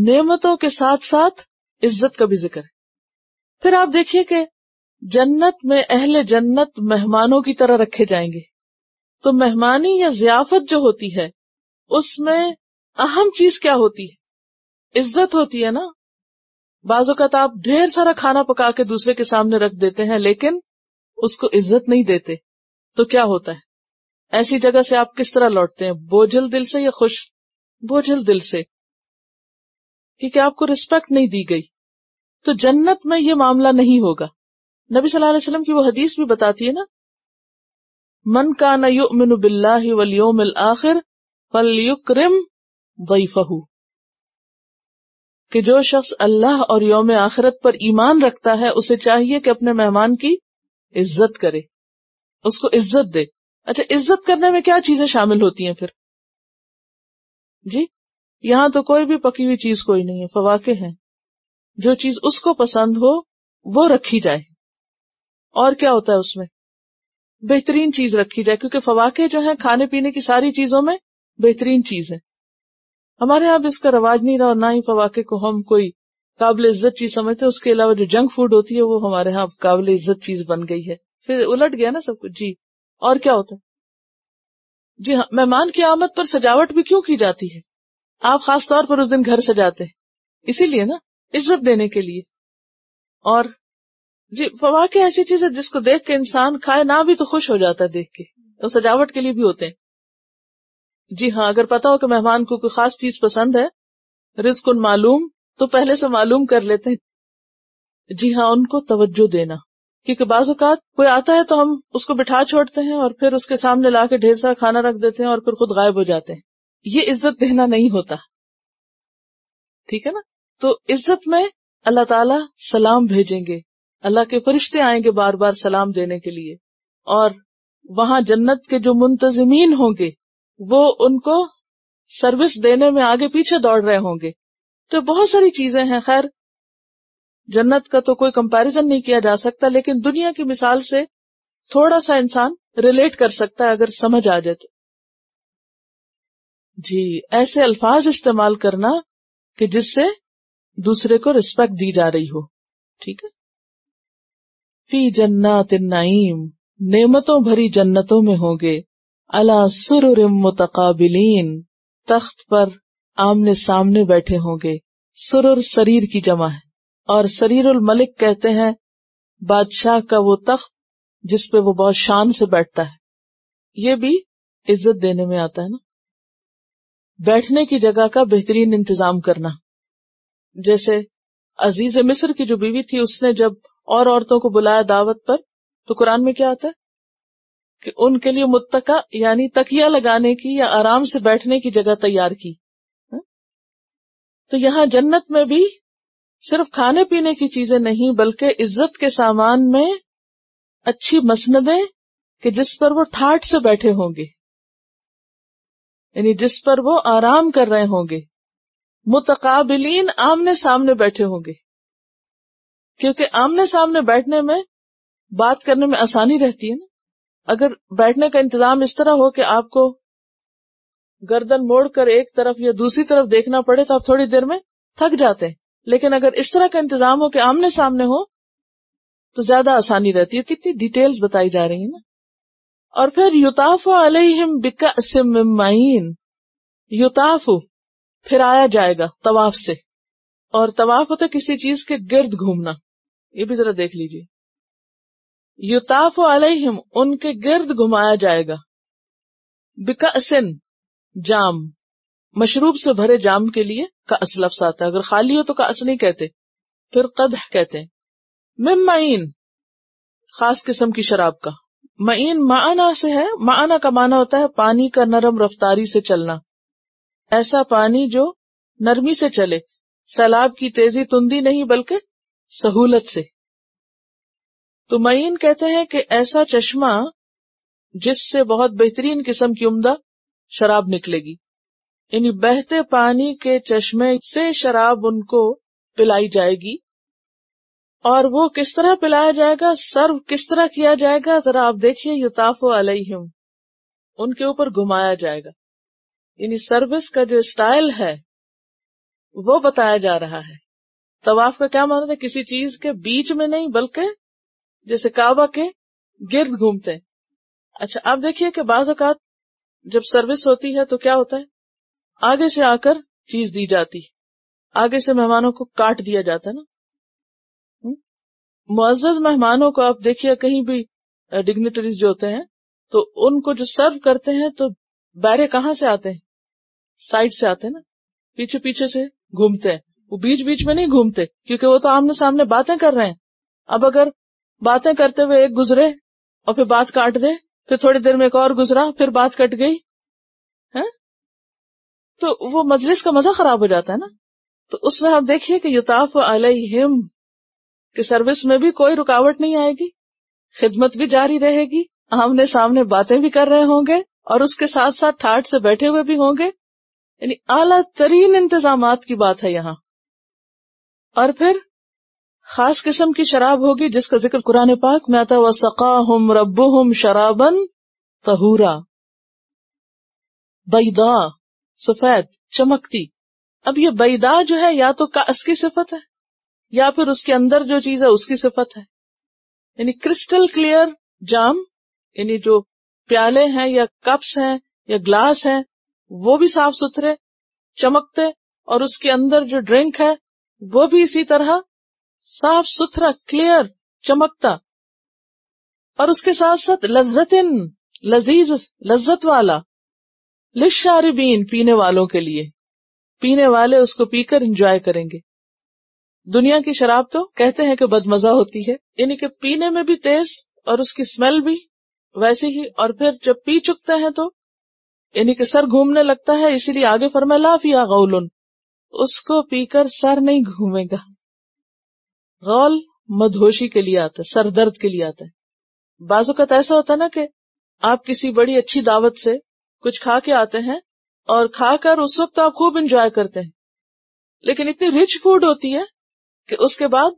नेमतों के साथ साथ इज्जत का भी जिक्र है फिर आप देखिए कि जन्नत में अहले जन्नत मेहमानों की तरह रखे जाएंगे तो मेहमानी या जियाफत जो होती है उसमें अहम चीज क्या होती है इज्जत होती है ना बाजूकत आप ढेर सारा खाना पका के दूसरे के सामने रख देते हैं लेकिन उसको इज्जत नहीं देते तो क्या होता है ऐसी जगह से आप किस तरह लौटते हैं बोझल दिल से या खुश बोझल दिल से क्योंकि आपको रिस्पेक्ट नहीं दी गई तो जन्नत में ये मामला नहीं होगा नबी सल्लल्लाहु अलैहि वसल्लम की वो हदीस भी बताती है ना मन का नयुमिन बिल्लाहि वल यौमिल आखिर फलयुक्रिम ضيفहु कि जो शख्स अल्लाह और यौम आखिरत पर ईमान रखता है उसे चाहिए कि अपने मेहमान की इज्जत करे उसको इज्जत दे अच्छा इज्जत करने में क्या चीजें शामिल होती हैं फिर जी यहाँ तो कोई भी पकी हुई चीज कोई नहीं है फवाके हैं जो चीज उसको पसंद हो वो रखी जाए और क्या होता है उसमें बेहतरीन चीज रखी जाए क्योंकि फवाके जो है खाने पीने की सारी चीजों में बेहतरीन चीज है हमारे यहाँ इसका रवाज नहीं रहा और ना ही फवाके को हम कोई काबिल इज्जत चीज समझते उसके अलावा जो जंक फूड होती है वो हमारे यहाँ काबिल इज्जत चीज बन गई है फिर उलट गया ना सब कुछ जी और क्या होता है जी हाँ मेहमान की आमद पर सजावट भी क्यों की जाती है आप खास तौर पर उस दिन घर सजाते हैं इसीलिए ना इज्जत देने के लिए और जी फवाके ऐसी चीज है जिसको देख के इंसान खाए ना भी तो खुश हो जाता है देख के और सजावट के लिए भी होते हैं जी हाँ अगर पता हो कि मेहमान को कोई खास चीज पसंद है रिस्क उन मालूम तो पहले से मालूम कर लेते हैं जी हाँ उनको तवज्जो देना क्योंकि बाजूकात कोई आता है तो हम उसको बिठा छोड़ते हैं और फिर उसके सामने लाके ढेर सारा खाना रख देते हैं और फिर खुद गायब हो जाते हैं ये इज्जत देना नहीं होता ठीक है ना तो इज्जत में अल्लाह ताला सलाम भेजेंगे अल्लाह के फरिश्ते आएंगे बार बार सलाम देने के लिए और वहां जन्नत के जो मुंतजमीन होंगे वो उनको सर्विस देने में आगे पीछे दौड़ रहे होंगे तो बहुत सारी चीजें हैं खैर जन्नत का तो कोई कंपैरिजन नहीं किया जा सकता लेकिन दुनिया की मिसाल से थोड़ा सा इंसान रिलेट कर सकता है अगर समझ आ जाए तो जी ऐसे अल्फाज इस्तेमाल करना कि जिससे दूसरे को रिस्पेक्ट दी जा रही हो ठीक है फी जन्नात नाईम नेमतों भरी जन्नतों में होंगे अला सुर मुतकाबिलीन तख्त पर आमने सामने बैठे होंगे सुरुर शरीर की जमा है और शरीर उल मलिक कहते हैं बादशाह का वो तख्त जिसपे वो बहुत शान से बैठता है ये भी इज्जत देने में आता है ना बैठने की जगह का बेहतरीन इंतजाम करना जैसे अजीज मिस्र की जो बीवी थी उसने जब और औरतों को बुलाया दावत पर तो कुरान में क्या आता है कि उनके लिए मुत्तका यानी तकिया लगाने की या आराम से बैठने की जगह तैयार की हाँ? तो यहां जन्नत में भी सिर्फ खाने पीने की चीजें नहीं बल्कि इज्जत के सामान में अच्छी मसनदें कि जिस पर वो ठाट से बैठे होंगे यानी जिस पर वो आराम कर रहे होंगे मुतकाबिलीन आमने सामने बैठे होंगे क्योंकि आमने सामने बैठने में बात करने में आसानी रहती है ना अगर बैठने का इंतजाम इस तरह हो कि आपको गर्दन मोड़कर एक तरफ या दूसरी तरफ देखना पड़े तो आप थोड़ी देर में थक जाते हैं लेकिन अगर इस तरह का इंतजाम हो कि आमने सामने हो तो ज्यादा आसानी रहती है कितनी डिटेल्स बताई जा रही है ना और फिर युताफ अलहिम युताफ फिर आया जाएगा तवाफ से और तवाफ होता है किसी चीज के गिर्द घूमना ये भी जरा देख लीजिए युताफ अलहिम उनके गिर्द घुमाया जाएगा बिकासिन जाम मशरूब से भरे जाम के लिए का असलफ आता है अगर खाली हो तो का नहीं कहते फिर कद कहते हैं मिम खास किस्म की शराब का मईन माना से है माना का माना होता है पानी का नरम रफ्तारी से चलना ऐसा पानी जो नरमी से चले सैलाब की तेजी तुंदी नहीं बल्कि सहूलत से तो मईन कहते हैं कि ऐसा चश्मा जिससे बहुत बेहतरीन किस्म की उम्दा शराब निकलेगी इन बहते पानी के चश्मे से शराब उनको पिलाई जाएगी और वो किस तरह पिलाया जाएगा सर्व किस तरह किया जाएगा जरा आप देखिए युताफो अलहिम उनके ऊपर घुमाया जाएगा इन सर्विस का जो स्टाइल है वो बताया जा रहा है तवाफ का क्या मानना था किसी चीज के बीच में नहीं बल्कि जैसे काबा के गिर्द घूमते अच्छा आप देखिए कि बाज अकात जब सर्विस होती है तो क्या होता है आगे से आकर चीज दी जाती आगे से मेहमानों को काट दिया जाता है ना हम्म। मुआज मेहमानों को आप देखिए कहीं भी डिग्नेटरीज जो होते हैं तो उनको जो सर्व करते हैं तो बैरे कहा से आते हैं साइड से आते हैं ना पीछे पीछे से घूमते हैं वो बीच बीच में नहीं घूमते क्योंकि वो तो आमने सामने बातें कर रहे हैं अब अगर बातें करते हुए एक गुजरे और फिर बात काट दे फिर थोड़ी देर में एक और गुजरा फिर बात कट गई है तो वो मजलिस का मजा खराब हो जाता है ना तो उसमें आप देखिए कि युताफ हिम की सर्विस में भी कोई रुकावट नहीं आएगी खिदमत भी जारी रहेगी आमने सामने बातें भी कर रहे होंगे और उसके साथ साथ ठाट से बैठे हुए भी होंगे यानी आला तरीन इंतजाम की बात है यहाँ और फिर खास किस्म की शराब होगी जिसका जिक्र कुरान पाक में आता हुआ सका हम रब हम शराबन तहूरा बैदा सफेद चमकती अब ये बैदा जो है या तो कास की सिफत है या फिर उसके अंदर जो चीज है उसकी सिफत है यानी क्रिस्टल क्लियर जाम यानी जो प्याले हैं या कप्स हैं या ग्लास हैं वो भी साफ सुथरे चमकते और उसके अंदर जो ड्रिंक है वो भी इसी तरह साफ सुथरा क्लियर चमकता और उसके साथ साथ लज्जतिन लजीज लज्जत वाला लिशारिबीन पीने वालों के लिए पीने वाले उसको पीकर एंजॉय करेंगे दुनिया की शराब तो कहते हैं कि बदमजा होती है यानी कि पीने में भी तेज और उसकी स्मेल भी वैसे ही और फिर जब पी चुकते हैं तो यानी कि सर घूमने लगता है इसीलिए आगे फरमा लाफिया गौलन उसको पीकर सर नहीं घूमेगा गौल मधोशी के लिए आता है सर दर्द के लिए आता है तो ऐसा होता है ना कि आप किसी बड़ी अच्छी दावत से कुछ खा के आते हैं और खाकर उस वक्त आप खूब इंजॉय करते हैं लेकिन इतनी रिच फूड होती है कि उसके बाद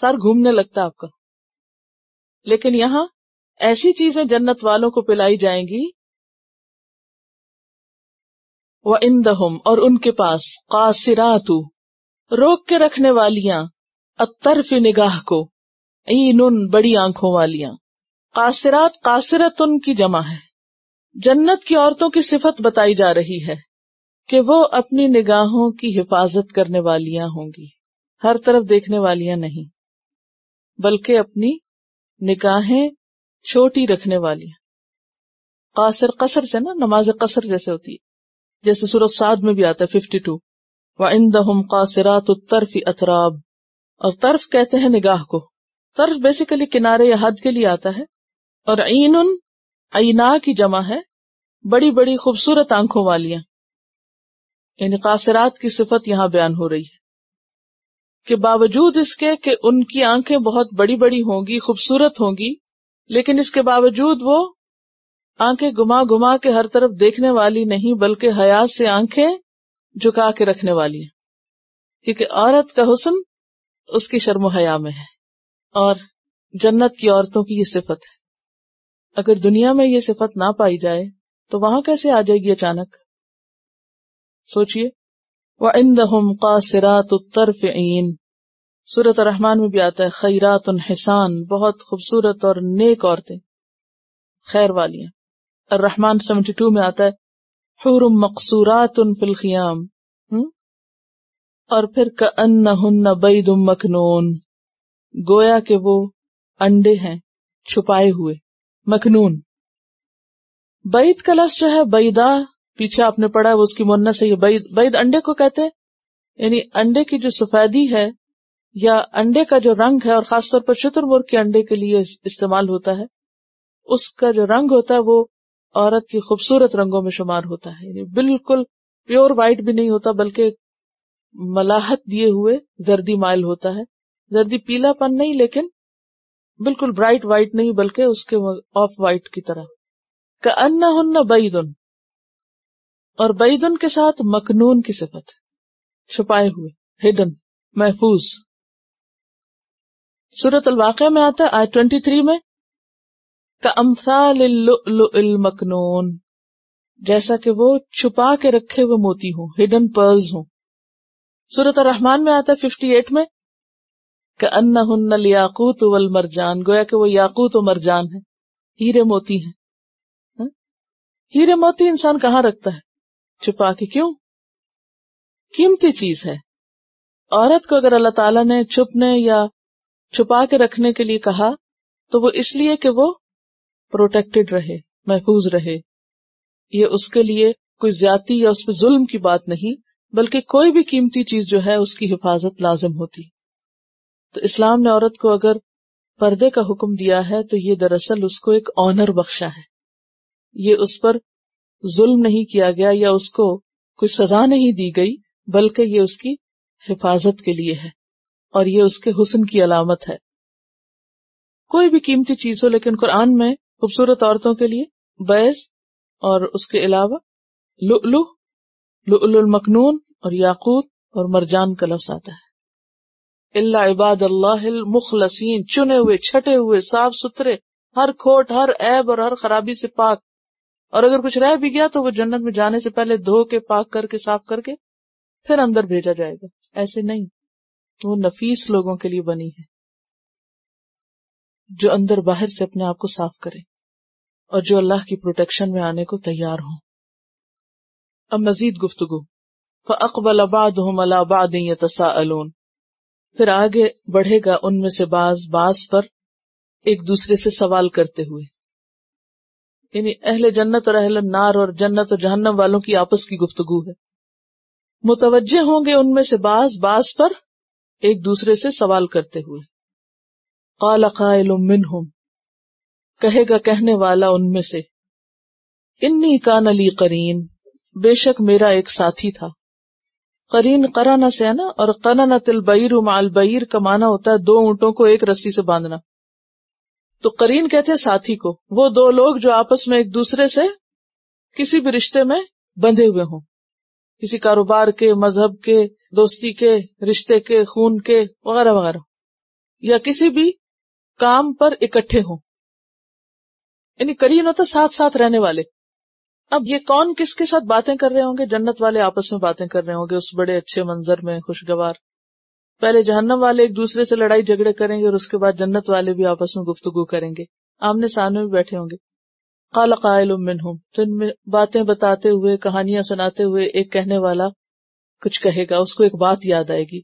सर घूमने लगता है आपका लेकिन यहाँ ऐसी चीजें जन्नत वालों को पिलाई जाएंगी व इंदहम और उनके पास कासिरातु रोक के रखने वालियां अतरफ निगाह को ईन बड़ी आंखों वालियां कासिरात कासिरत उनकी जमा है जन्नत की औरतों की सिफत बताई जा रही है कि वो अपनी निगाहों की हिफाजत करने वालियां होंगी हर तरफ देखने वालियां नहीं बल्कि अपनी निगाहें छोटी रखने वाली कासर कसर से ना नमाज कसर जैसे होती है जैसे सूरज साद में भी आता है फिफ्टी टू व इंदम कासरात तरफ अतराब और तरफ कहते हैं निगाह को तरफ बेसिकली किनारे या हद के लिए आता है और ईन ऐना की जमा है बड़ी बड़ी खूबसूरत आंखों वालियां यानी कासरात की सिफत यहां बयान हो रही है कि बावजूद इसके कि उनकी आंखें बहुत बड़ी बड़ी होंगी खूबसूरत होंगी लेकिन इसके बावजूद वो आंखें घुमा घुमा के हर तरफ देखने वाली नहीं बल्कि हया से आंखें झुका के रखने वाली है क्योंकि औरत का हुसन उसकी शर्म हया में है और जन्नत की औरतों की ये सिफत है अगर दुनिया में ये सिफत ना पाई जाए तो वहां कैसे आ जाएगी अचानक सोचिए व इंदम तरफ उत्तरफीन सूरत रहमान में भी आता है खैरात हिसान बहुत खूबसूरत और नेक औरतें खैर वालियां रहमान सेवेंटी टू में आता है मकसूरात उन फिलखियाम और फिर कन्न हन्न उम मखनून गोया के वो अंडे हैं छुपाए हुए मखनून बैद का लफ्ज जो है बैदा पीछे आपने पढ़ा है वो उसकी मुन्ना से ये बैद बैद अंडे को कहते हैं यानी अंडे की जो सफेदी है या अंडे का जो रंग है और खासतौर पर शुतुरमुर्ग के अंडे के लिए इस्तेमाल होता है उसका जो रंग होता है वो औरत की खूबसूरत रंगों में शुमार होता है बिल्कुल प्योर वाइट भी नहीं होता बल्कि मलाहत दिए हुए जर्दी माइल होता है जर्दी पीलापन नहीं लेकिन बिल्कुल ब्राइट वाइट नहीं बल्कि उसके ऑफ वाइट की तरह का अन्ना हन्ना बैदन और बैदन के साथ मकनून की सिफत छुपाए हुए हिडन महफूज सूरत अलवाक में आता है आज ट्वेंटी थ्री में मकनून जैसा कि वो छुपा के रखे हुए मोती हों हिडन पर्ल्स हों सूरत रहमान में आता है फिफ्टी एट में अन्ना हन्नल याकूत वल मरजान गोया के वो याकूत व मरजान है हीरे मोती हैं है? हीरे मोती इंसान कहाँ रखता है छुपा के क्यों कीमती चीज है औरत को अगर अल्लाह ताला ने छुपने या छुपा के रखने के लिए कहा तो वो इसलिए कि वो प्रोटेक्टेड रहे महफूज रहे ये उसके लिए कोई ज्यादा या उस पर जुल्म की बात नहीं बल्कि कोई भी कीमती चीज जो है उसकी हिफाजत लाजिम होती तो इस्लाम ने औरत को अगर पर्दे का हुक्म दिया है तो ये दरअसल उसको एक ऑनर बख्शा है ये उस पर जुल्म नहीं किया गया या उसको कोई सजा नहीं दी गई बल्कि ये उसकी हिफाजत के लिए है और ये उसके हुसन की अलामत है कोई भी कीमती चीज हो लेकिन कुरान में खूबसूरत औरतों के लिए बैज और उसके अलावा लुलु लुल और याकूत और मरजान का लफ्स आता है अल्ला इबाद अल्लाह मुखलसीन चुने हुए छटे हुए साफ सुथरे हर खोट हर ऐब और हर खराबी से पाक और अगर कुछ रह भी गया तो वो जन्नत में जाने से पहले धो के पाक करके साफ करके फिर अंदर भेजा जाएगा ऐसे नहीं वो नफीस लोगों के लिए बनी है जो अंदर बाहर से अपने आप को साफ करें और जो अल्लाह की प्रोटेक्शन में आने को तैयार हों अब मजीद गुफ्तगु अकबल अबाद अलाबाद तसा फिर आगे बढ़ेगा उनमें से बाज बाज पर एक दूसरे से सवाल करते हुए यानी अहल जन्नत और अहल नार और जन्नत और जहन्नम वालों की आपस की गुफ्तगु है मुतवजे होंगे उनमें से बाज बाज पर एक दूसरे से सवाल करते हुए काला कायल मिनहुम कहेगा कहने वाला उनमें से इन्नी कान अली करीन बेशक मेरा एक साथी था करीन कराना से है ना और कनाना तिलबईर मालबईर का माना होता है दो ऊंटों को एक रस्सी से बांधना तो करीन कहते हैं साथी को वो दो लोग जो आपस में एक दूसरे से किसी भी रिश्ते में बंधे हुए हों किसी कारोबार के मजहब के दोस्ती के रिश्ते के खून के वगैरह वगैरह या किसी भी काम पर इकट्ठे हों यानी करीन होता तो साथ साथ रहने वाले अब ये कौन किसके साथ बातें कर रहे होंगे जन्नत वाले आपस में बातें कर रहे होंगे उस बड़े अच्छे मंजर में खुशगवार पहले जहन्नम वाले एक दूसरे से लड़ाई झगड़े करेंगे और उसके बाद जन्नत वाले भी आपस में गुफ्तगु करेंगे आमने सामने भी बैठे होंगे काल कायल उमिन हूं तो इनमें बातें बताते हुए कहानियां सुनाते हुए एक कहने वाला कुछ कहेगा उसको एक बात याद आएगी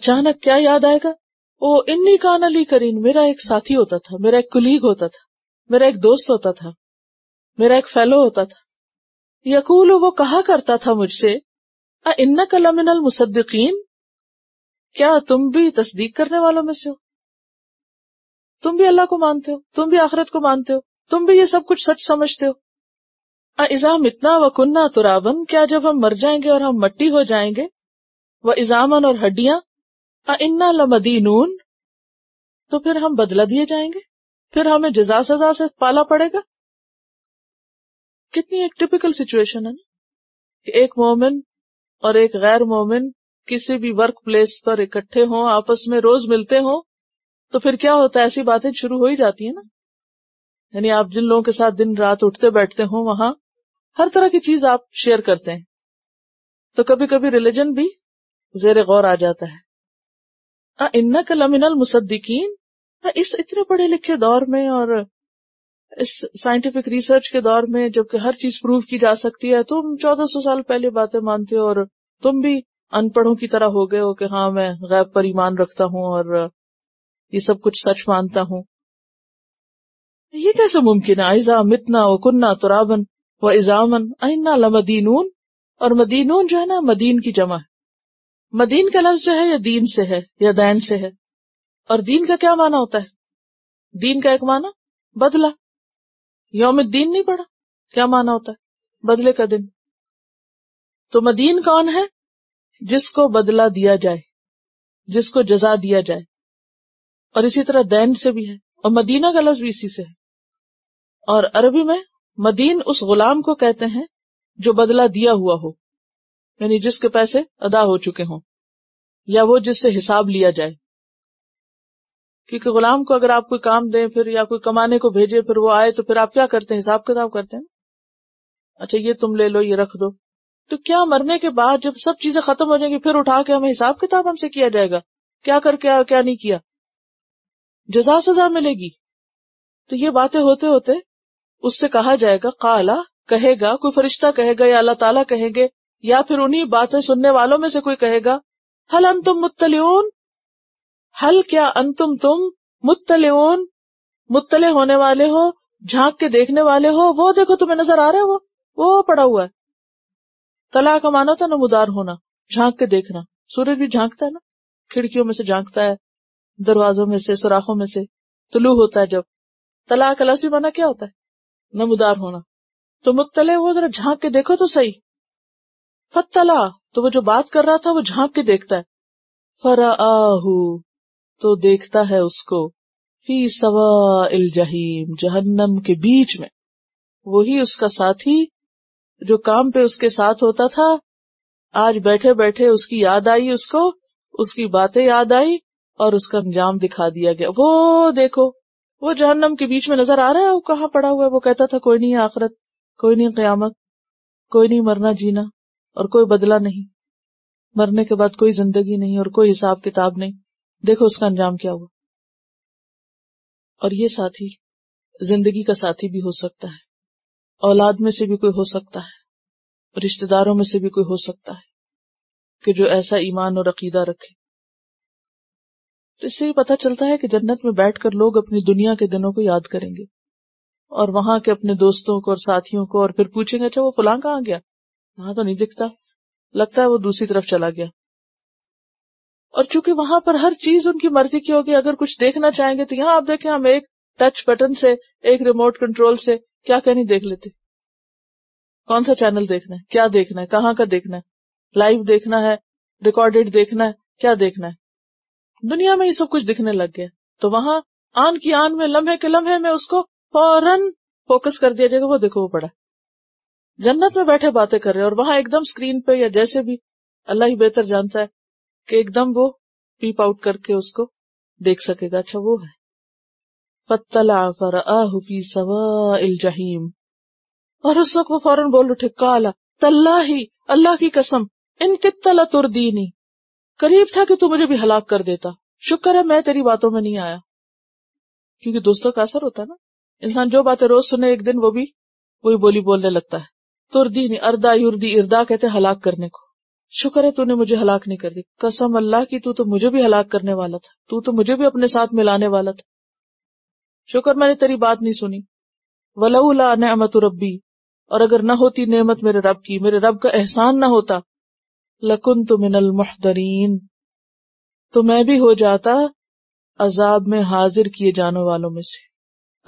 अचानक क्या याद आएगा ओ इन्नी कान अली करीन मेरा एक साथी होता था मेरा एक कुलीग होता था मेरा एक दोस्त होता था मेरा एक फेलो होता था यकूल वो कहा करता था मुझसे अ इन्ना कलमिनल मुसद्दिकीन क्या तुम भी तस्दीक करने वालों में से हो तुम भी अल्लाह को मानते हो तुम भी आखरत को मानते हो तुम भी ये सब कुछ सच समझते हो इजाम इतना व कुन्ना तुराबन क्या जब हम मर जाएंगे और हम मट्टी हो जाएंगे व इजामन और हड्डियां इन्ना लमदीनून तो फिर हम बदला दिए जाएंगे फिर हमें जजा सजा से पाला पड़ेगा कितनी एक टिपिकल सिचुएशन है ना कि एक मोमिन और एक गैर मोमिन किसी भी वर्क प्लेस पर इकट्ठे हों आपस में रोज मिलते हों तो फिर क्या होता है ऐसी बातें शुरू हो ही जाती है ना यानी आप जिन लोगों के साथ दिन रात उठते बैठते हो वहां हर तरह की चीज आप शेयर करते हैं तो कभी कभी रिलीजन भी जेर गौर आ जाता है इन्ना का लमिनल मुसद्दिकीन इस इतने पढ़े लिखे दौर में और इस साइंटिफिक रिसर्च के दौर में जबकि हर चीज प्रूव की जा सकती है तुम चौदह सौ साल पहले बातें मानते हो और तुम भी अनपढ़ों की तरह हो गए हो कि हाँ मैं गैब पर ईमान रखता हूं और ये सब कुछ सच मानता हूं ये कैसे मुमकिन है आयजा मितना व कुन्ना तुराबन व इजामन आइना लमदीनून और मदीनून जो है ना मदीन की जमा है मदीन का लफ्ज है या दीन से है या दैन से है और दीन का क्या माना होता है दीन का एक माना बदला यौम दीन नहीं पड़ा क्या माना होता है बदले का दिन तो मदीन कौन है जिसको बदला दिया जाए जिसको जजा दिया जाए और इसी तरह दैन से भी है और मदीना का लफ्ज भी इसी से है और अरबी में मदीन उस गुलाम को कहते हैं जो बदला दिया हुआ हो यानी जिसके पैसे अदा हो चुके हों या वो जिससे हिसाब लिया जाए क्योंकि गुलाम को अगर आप कोई काम दें फिर या कोई कमाने को भेजे फिर वो आए तो फिर आप क्या करते हैं हिसाब किताब करते हैं अच्छा ये तुम ले लो ये रख दो तो क्या मरने के बाद जब सब चीजें खत्म हो जाएंगी फिर उठा के हमें हिसाब किताब हमसे किया जाएगा क्या करके आया क्या नहीं किया जजा सजा मिलेगी तो ये बातें होते होते उससे कहा जाएगा काला कहेगा कोई फरिश्ता कहेगा या अल्लाह ताला कहेंगे या फिर उन्हीं बातें सुनने वालों में से कोई कहेगा हल अंतुम मुत्तलियोन हल क्या अंतुम तुम मुत्तलियोन मुत्तले होने वाले हो झांक के देखने वाले हो वो देखो तुम्हें नजर आ रहे हो वो पड़ा हुआ है तला का मानो था नमुदार होना झांक के देखना सूरज भी झांकता है ना खिड़कियों में से झांकता है दरवाजों में से सुराखों में से तुलू होता है जब तलाक अलसी माना क्या होता है नमुदार होना तो मुत्तले वो जरा झांक के देखो तो सही फतला तो वो जो बात कर रहा था वो झांक के देखता है फरा तो देखता है उसको फी सवा इल जहीम जहन्नम के बीच में वही उसका साथी जो काम पे उसके साथ होता था आज बैठे बैठे उसकी याद आई उसको उसकी बातें याद आई और उसका अंजाम दिखा दिया गया वो देखो वो जहन्नम के बीच में नजर आ रहा है वो कहाँ पड़ा हुआ है वो कहता था कोई नहीं आखरत कोई नहीं क्यामत कोई नहीं मरना जीना और कोई बदला नहीं मरने के बाद कोई जिंदगी नहीं और कोई हिसाब किताब नहीं देखो उसका अंजाम क्या हुआ और ये साथी जिंदगी का साथी भी हो सकता है औलाद में से भी कोई हो सकता है रिश्तेदारों में से भी कोई हो सकता है कि जो ऐसा ईमान और अकीदा रखे तो इससे ये पता चलता है कि जन्नत में बैठकर लोग अपनी दुनिया के दिनों को याद करेंगे और वहां के अपने दोस्तों को और साथियों को और फिर पूछेंगे अच्छा वो फुलां कहाँ गया वहां तो नहीं दिखता लगता है वो दूसरी तरफ चला गया और चूंकि वहां पर हर चीज उनकी मर्जी की होगी अगर कुछ देखना चाहेंगे तो यहाँ आप देखें हम एक टच बटन से एक रिमोट कंट्रोल से क्या क्या नहीं देख लेते कौन सा चैनल देखना है क्या देखना है कहाँ का देखना है लाइव देखना है रिकॉर्डेड देखना है क्या देखना है दुनिया में ये सब कुछ दिखने लग गया तो वहां आन की आन में लम्हे के लम्हे में उसको फौरन फोकस कर दिया जाएगा वो देखो वो पड़ा जन्नत में बैठे बातें कर रहे हैं और वहां एकदम स्क्रीन पे या जैसे भी अल्लाह ही बेहतर जानता है कि एकदम वो पीप आउट करके उसको देख सकेगा अच्छा वो है जहीम और उस वक्त वो फौरन बोल उठे काला तल्ला ही अल्लाह की कसम इन कितला तुर दीनी करीब था कि तू मुझे भी हलाक कर देता शुक्र है मैं तेरी बातों में नहीं आया क्योंकि दोस्तों का असर होता है ना इंसान जो बातें रोज सुने एक दिन वो भी वही बोली बोलने लगता है तुर्दी ने अर्दा युर्दी इर्दा कहते हलाक करने को शुक्र है तूने मुझे हलाक नहीं कर दी कसम अल्लाह की तू तो मुझे भी हलाक करने वाला था तू तो मुझे भी अपने साथ मिलाने वाला था शुक्र मैंने तेरी बात नहीं सुनी वलाउला नमत रब्बी और अगर न होती नेमत मेरे रब की मेरे रब का एहसान ना होता लकुन तुम मिनल मुहदरीन तो मैं भी हो जाता अजाब में हाजिर किए जाने वालों में से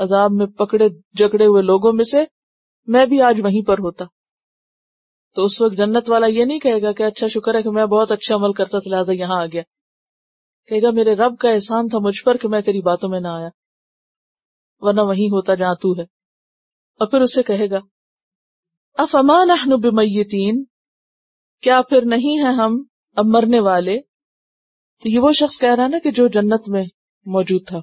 अजाब में पकड़े जकड़े हुए लोगों में से मैं भी आज वहीं पर होता तो उस वक्त जन्नत वाला ये नहीं कहेगा कि अच्छा शुक्र है कि मैं बहुत अच्छा अमल करता था लिहाजा यहाँ आ गया कहेगा मेरे रब का एहसान था मुझ पर कि मैं तेरी बातों में ना आया वरना वहीं होता जहां तू है और फिर उससे कहेगा अफ अमान बिमयतीन क्या फिर नहीं है हम अब मरने वाले तो ये वो शख्स कह रहा है ना कि जो जन्नत में मौजूद था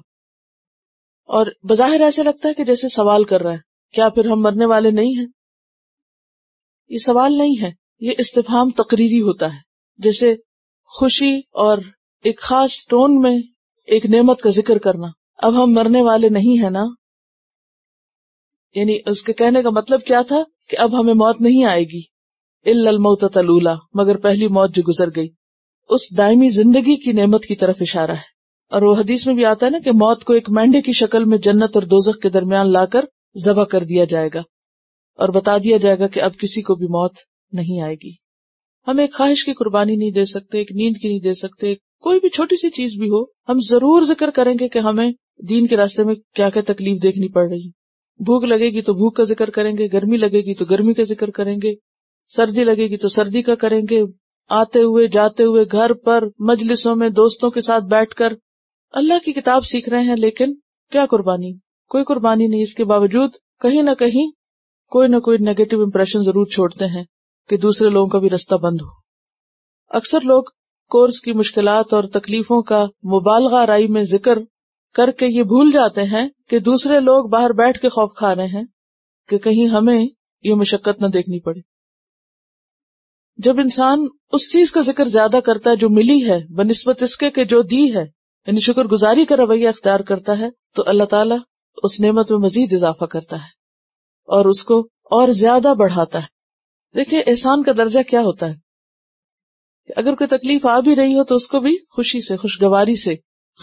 और बजाहिर ऐसे लगता है कि जैसे सवाल कर रहा है क्या फिर हम मरने वाले नहीं हैं ये सवाल नहीं है ये इस्तेफाम तकरीरी होता है जैसे खुशी और एक खास टोन में एक नेमत का जिक्र करना अब हम मरने वाले नहीं है ना यानी उसके कहने का मतलब क्या था कि अब हमें मौत नहीं आएगी मौत तलूला मगर पहली मौत जो गुजर गई उस दायमी जिंदगी की नेमत की तरफ इशारा है और वो हदीस में भी आता है ना कि मौत को एक मेंढे की शक्ल में जन्नत और दोजख के दरमियान लाकर जबह कर दिया जाएगा और बता दिया जाएगा कि अब किसी को भी मौत नहीं आएगी हम एक ख्वाहिश की कुर्बानी नहीं दे सकते एक नींद की नहीं दे सकते कोई भी छोटी सी चीज भी हो हम जरूर जिक्र करेंगे कि हमें दीन के रास्ते में क्या क्या तकलीफ देखनी पड़ रही भूख लगेगी तो भूख का जिक्र करेंगे गर्मी लगेगी तो गर्मी का जिक्र करेंगे सर्दी लगेगी तो सर्दी का करेंगे आते हुए जाते हुए घर पर मजलिसों में दोस्तों के साथ बैठकर अल्लाह की किताब सीख रहे हैं लेकिन क्या कुर्बानी कोई कुर्बानी नहीं इसके बावजूद कहीं ना कहीं कोई ना कोई नेगेटिव इम्प्रेशन जरूर छोड़ते हैं कि दूसरे लोगों का भी रास्ता बंद हो अक्सर लोग कोर्स की मुश्किल और तकलीफों का मुबालगा राई में जिक्र करके ये भूल जाते हैं कि दूसरे लोग बाहर बैठ के खौफ खा रहे हैं कि कहीं हमें ये मुशक्कत न देखनी पड़े जब इंसान उस चीज का जिक्र ज्यादा करता है जो मिली है बनस्बत इसके के जो दी है यानी शुक्रगुजारी का रवैया अख्तियार करता है तो अल्लाह ताला उस नेमत में मजीद इजाफा करता है और उसको और ज्यादा बढ़ाता है देखिए एहसान का दर्जा क्या होता है कि अगर कोई तकलीफ आ भी रही हो तो उसको भी खुशी से खुशगवारी से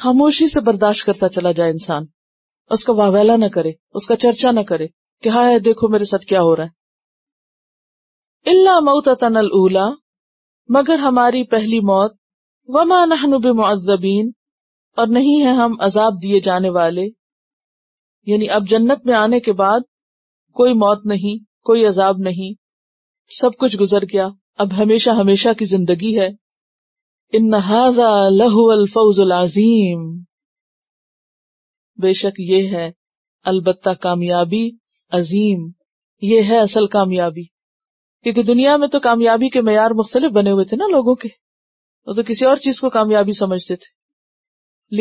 खामोशी से बर्दाश्त करता चला जाए इंसान उसका वावेला ना करे उसका चर्चा ना करे कि हाय देखो मेरे साथ क्या हो रहा है इल्ला मऊत तनल उला मगर हमारी पहली मौत वमा नहनुब मुआजबीन और नहीं है हम अजाब दिए जाने वाले यानी अब जन्नत में आने के बाद कोई मौत नहीं कोई अजाब नहीं सब कुछ गुजर गया अब हमेशा हमेशा की जिंदगी है इन नहाजा लहु फौजुल आजीम बेशक ये है अलबत्ता कामयाबी अजीम ये है असल कामयाबी क्योंकि दुनिया में तो कामयाबी के मैार मुख्तलिफ बने हुए थे ना लोगों के वो तो किसी और चीज को कामयाबी समझते थे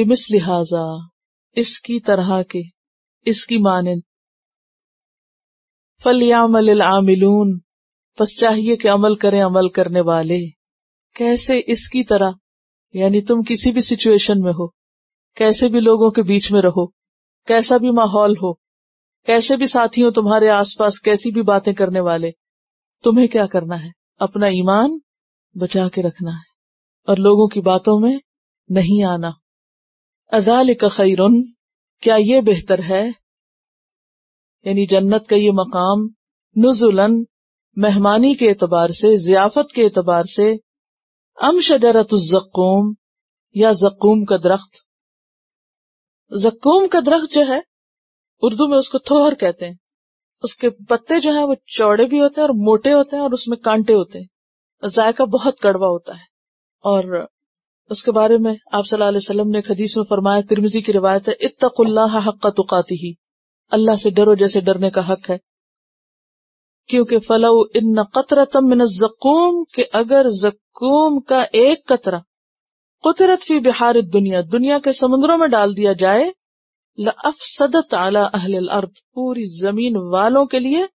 लिमिस लिहाजा इसकी तरह के इसकी मानन फलियामल आमिलून बस चाहिए कि अमल करें अमल करने वाले कैसे इसकी तरह यानी तुम किसी भी सिचुएशन में हो कैसे भी लोगों के बीच में रहो कैसा भी माहौल हो कैसे भी साथी हो तुम्हारे आसपास कैसी भी बातें करने वाले तुम्हें क्या करना है अपना ईमान बचा के रखना है और लोगों की बातों में नहीं आना अजाल खैरुन क्या ये बेहतर है यानी जन्नत का ये मकाम नुजुलन मेहमानी के एतबार से जियाफत के एतबार से अम शजरत या जकूम का दरख्त जकूम का दरख्त जो है उर्दू में उसको थोहर कहते हैं उसके पत्ते जो है वो चौड़े भी होते हैं और मोटे होते हैं और उसमें कांटे होते हैं जायका बहुत कड़वा होता है और उसके बारे में आप सल्लल्लाहु अलैहि वसल्लम ने खदीस में फरमाया तिरमिजी की रिवायत है हक का तुकाती ही अल्लाह से डरो जैसे डरने का हक है क्योंकि फलाउ इन कतरतम मिन जकूम के अगर जकूम का एक कतरा कुतरत फी बिहार दुनिया दुनिया के समुद्रों में डाल दिया जाए लफसदत आला अहल अर्थ पूरी जमीन वालों के लिए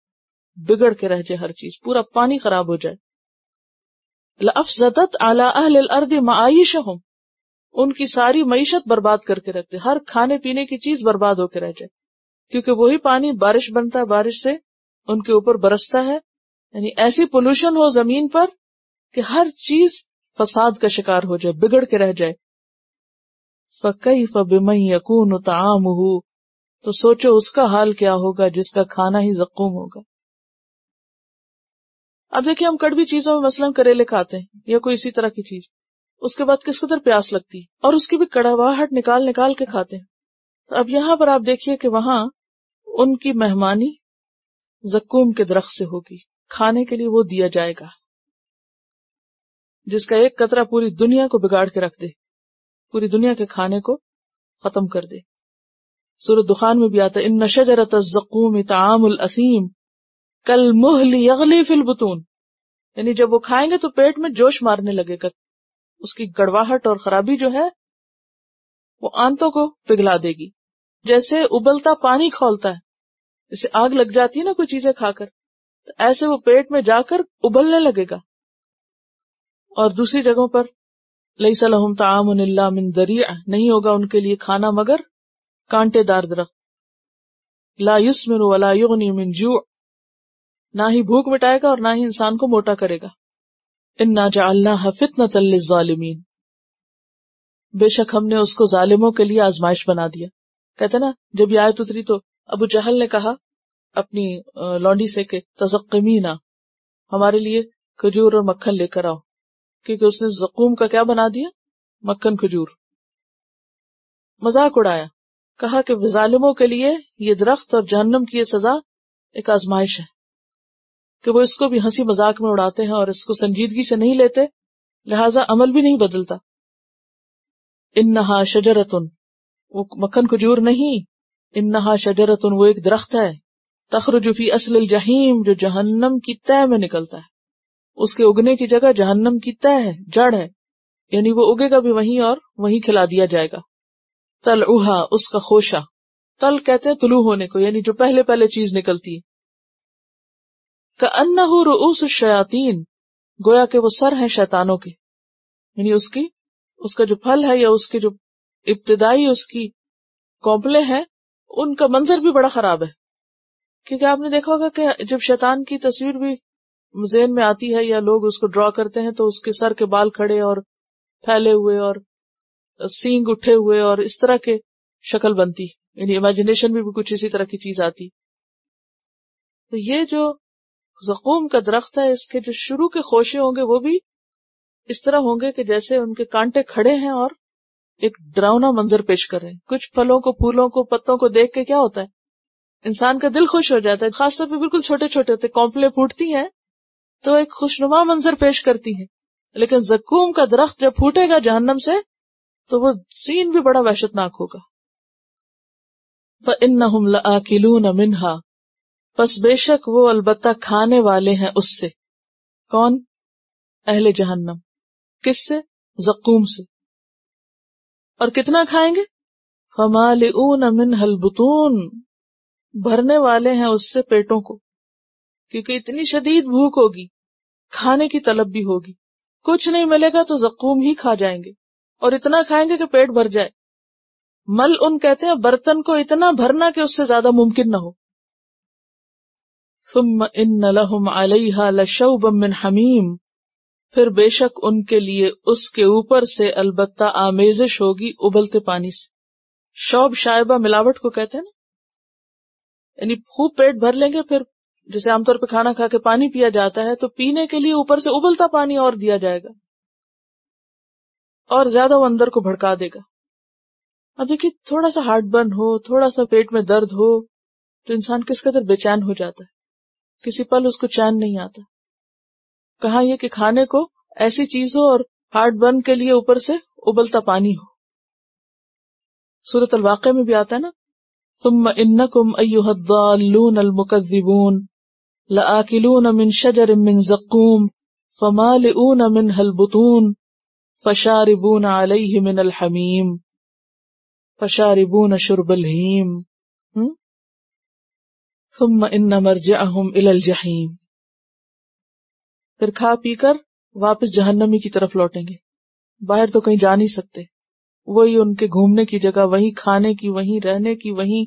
बिगड़ के रह जाए हर चीज पूरा पानी खराब हो जाए लफजत आला अहल अर्द माइश हम उनकी सारी मीशत बर्बाद करके रखते हर खाने पीने की चीज बर्बाद होकर रह जाए क्योंकि वही पानी बारिश बनता है बारिश से उनके ऊपर बरसता है यानी ऐसी पोल्यूशन हो जमीन पर कि हर चीज फसाद का शिकार हो जाए बिगड़ के रह जाए फकई फमई यकून ताम तो सोचो उसका हाल क्या होगा जिसका खाना ही जक्म होगा अब देखिए हम कड़वी चीजों में मसलन करेले खाते हैं या कोई इसी तरह की चीज उसके बाद किस कदर प्यास लगती है और उसकी भी कड़ावाहट निकाल निकाल के खाते हैं तो अब यहाँ पर आप देखिए कि वहां उनकी मेहमानी जक्कूम के दरख्त से होगी खाने के लिए वो दिया जाएगा जिसका एक कतरा पूरी दुनिया को बिगाड़ के रख दे पूरी दुनिया के खाने को खत्म कर दे सूरत दुखान में भी आता है इन नशजरत जक्ूम इतम असीम कल मुहली अगली फिल बतून यानी जब वो खाएंगे तो पेट में जोश मारने लगेगा उसकी गड़वाहट और खराबी जो है वो आंतों को पिघला देगी जैसे उबलता पानी खोलता है जैसे आग लग जाती है ना कोई चीजें खाकर तो ऐसे वो पेट में जाकर उबलने लगेगा और दूसरी जगहों पर लई सलहम ताम मिन दरिया नहीं होगा उनके लिए खाना मगर कांटेदार दरख्त ला युस्मिन वाला युगनी मिन जू ना ही भूख मिटाएगा और ना ही इंसान को मोटा करेगा इन्ना जालना हफित न तल्लिमीन बेशक हमने उसको जालिमों के लिए आजमाइश बना दिया कहते ना जब ये आयत उतरी तो अबू जहल ने कहा अपनी लौंडी से के तजक्कमीना हमारे लिए खजूर और मक्खन लेकर आओ क्योंकि उसने जकूम का क्या बना दिया मक्खन खजूर मजाक उड़ाया कहा कि जालिमों के लिए ये दरख्त और जहन्नम की ये सजा एक आजमाइश है कि वो इसको भी हंसी मजाक में उड़ाते हैं और इसको संजीदगी से नहीं लेते लिहाजा अमल भी नहीं बदलता इन नहा शजरतुन वो मक्खन खजूर नहीं इन नहा शजरतुन वो एक दरख्त है तखरजुफी असल जहीम जो जहन्नम की तय में निकलता है उसके उगने की जगह जहन्नम की तय है जड़ है यानी वो उगेगा भी वहीं और वहीं खिला दिया जाएगा तल उहा उसका खोशा तल कहते हैं तुलू होने को यानी जो पहले पहले चीज निकलती है अन्ना रूस शयातीन गोया के वो सर है शैतानों के यानी उसकी उसका जो फल है या उसके जो इब्तदाई उसकी कौपले हैं उनका मंजर भी बड़ा खराब है क्योंकि आपने देखा होगा कि जब शैतान की तस्वीर भी जेन में आती है या लोग उसको ड्रॉ करते हैं तो उसके सर के बाल खड़े और फैले हुए और सींग उठे हुए और इस तरह के शक्ल बनती यानी इमेजिनेशन में भी कुछ इसी तरह की चीज आती तो ये जो जखूम का दरख्त है इसके जो शुरू के खोशे होंगे वो भी इस तरह होंगे कि जैसे उनके कांटे खड़े हैं और एक डरावना मंजर पेश कर रहे हैं कुछ फलों को फूलों को पत्तों को देख के क्या होता है इंसान का दिल खुश हो जाता है खासतौर पर बिल्कुल छोटे छोटे होते कॉम्पले फूटती हैं तो एक खुशनुमा मंजर पेश करती है लेकिन जकूम का दरख्त जब फूटेगा जहन्नम से तो वो सीन भी बड़ा वहशतनाक होगा इन न मिनहा बस बेशक वो अलबत्ता खाने वाले हैं उससे कौन अहले जहन्नम किस से जकूम से और कितना खाएंगे फमाल मिन हलबतून भरने वाले हैं उससे पेटों को क्योंकि इतनी शदीद भूख होगी खाने की तलब भी होगी कुछ नहीं मिलेगा तो जकूम ही खा जाएंगे और इतना खाएंगे कि पेट भर जाए मल उन कहते हैं बर्तन को इतना भरना कि उससे ज्यादा मुमकिन ना हो सुम इन لهم अलहा لشوبا من हमीम फिर बेशक उनके लिए उसके ऊपर से अलबत्ता आमेजिश होगी उबलते पानी से शौब शायबा मिलावट को कहते हैं ना यानी खूब पेट भर लेंगे फिर जैसे आमतौर पर खाना खा के पानी पिया जाता है तो पीने के लिए ऊपर से उबलता पानी और दिया जाएगा और ज्यादा वो अंदर को भड़का देगा अब देखिए थोड़ा सा हार्ट बर्न हो थोड़ा सा पेट में दर्द हो तो इंसान किस कदर बेचैन हो जाता है किसी पल उसको चैन नहीं आता कहा यह कि खाने को ऐसी चीज हो और हार्ट बर्न के लिए ऊपर से उबलता पानी हो सूरत अलवाक़े में भी आता है ना तुम कुम अयुहदून अलमुकद्दिबून लाकिलून अमिन शजर इमिन जकूम फमाल ऊन अमिन हलबुतून फशारिबून अलैहि मिन अलहमीम फशारिबून अशुरबलहीम सुम इन मरजहम इलजहीम फिर खा पी कर वापस जहन्नमी की तरफ लौटेंगे बाहर तो कहीं जा नहीं सकते वही उनके घूमने की जगह वही खाने की वहीं रहने की वहीं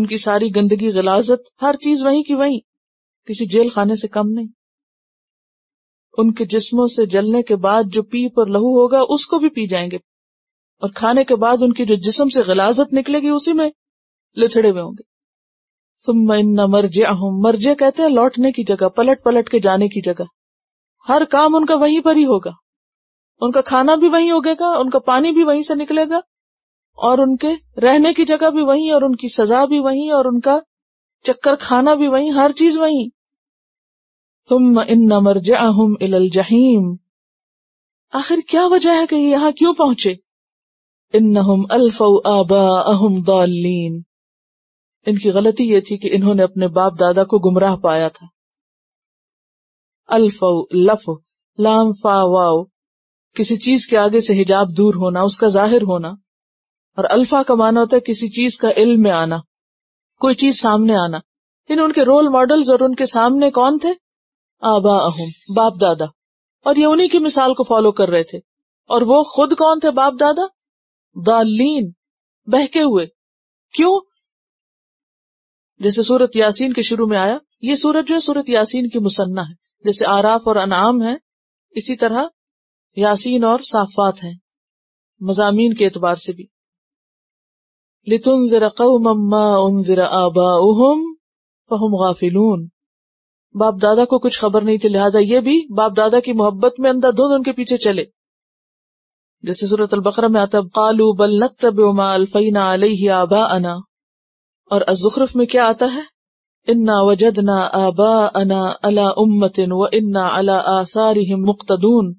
उनकी सारी गंदगी गलाजत हर चीज वहीं की वहीं किसी जेल खाने से कम नहीं उनके जिस्मों से जलने के बाद जो पी पर लहू होगा उसको भी पी जाएंगे और खाने के बाद उनकी जो जिस्म से गलाजत निकलेगी उसी में लिथड़े हुए होंगे सुमन्ना मर्जे अहम मर्जे कहते हैं लौटने की जगह पलट पलट के जाने की जगह हर काम उनका वहीं पर ही होगा उनका खाना भी वहीं होगा उनका पानी भी वहीं से निकलेगा और उनके रहने की जगह भी वहीं और उनकी सजा भी वहीं और उनका चक्कर खाना भी वहीं हर चीज वहीं तुम इन मरजे अहम इलल जहीम आखिर क्या वजह है कि यहां क्यों पहुंचे इन अल्फ आबा अहम दौलिन इनकी गलती ये थी कि इन्होंने अपने बाप दादा को गुमराह पाया था अल्फ लफ लाम फा वाओ किसी चीज के आगे से हिजाब दूर होना उसका जाहिर होना और अल्फा का माना होता है किसी चीज का इल्म में आना कोई चीज सामने आना इन उनके रोल मॉडल्स और उनके सामने कौन थे आबा अहम बाप दादा और ये उन्हीं की मिसाल को फॉलो कर रहे थे और वो खुद कौन थे बाप दादा दालीन बहके हुए क्यों जैसे सूरत यासीन के शुरू में आया ये सूरत जो है सूरत यासीन की मुसन्ना है जैसे आराफ और अनाम है इसी तरह यासीन और साफात है मजामीन के एतबार से भी लितुन फहुम गाफिलून बाप दादा को कुछ खबर नहीं थी लिहाजा ये भी बाप दादा की मोहब्बत में धुन उनके पीछे चले जैसे सूरत अलबकरा में आता कालू बल नकतब उमा अलफीना आबा अना और अजुखरफ में क्या आता है इन्ना वजदना आबा अना अला उम्मतिन व इन्ना अला आसारिह मुक्तदून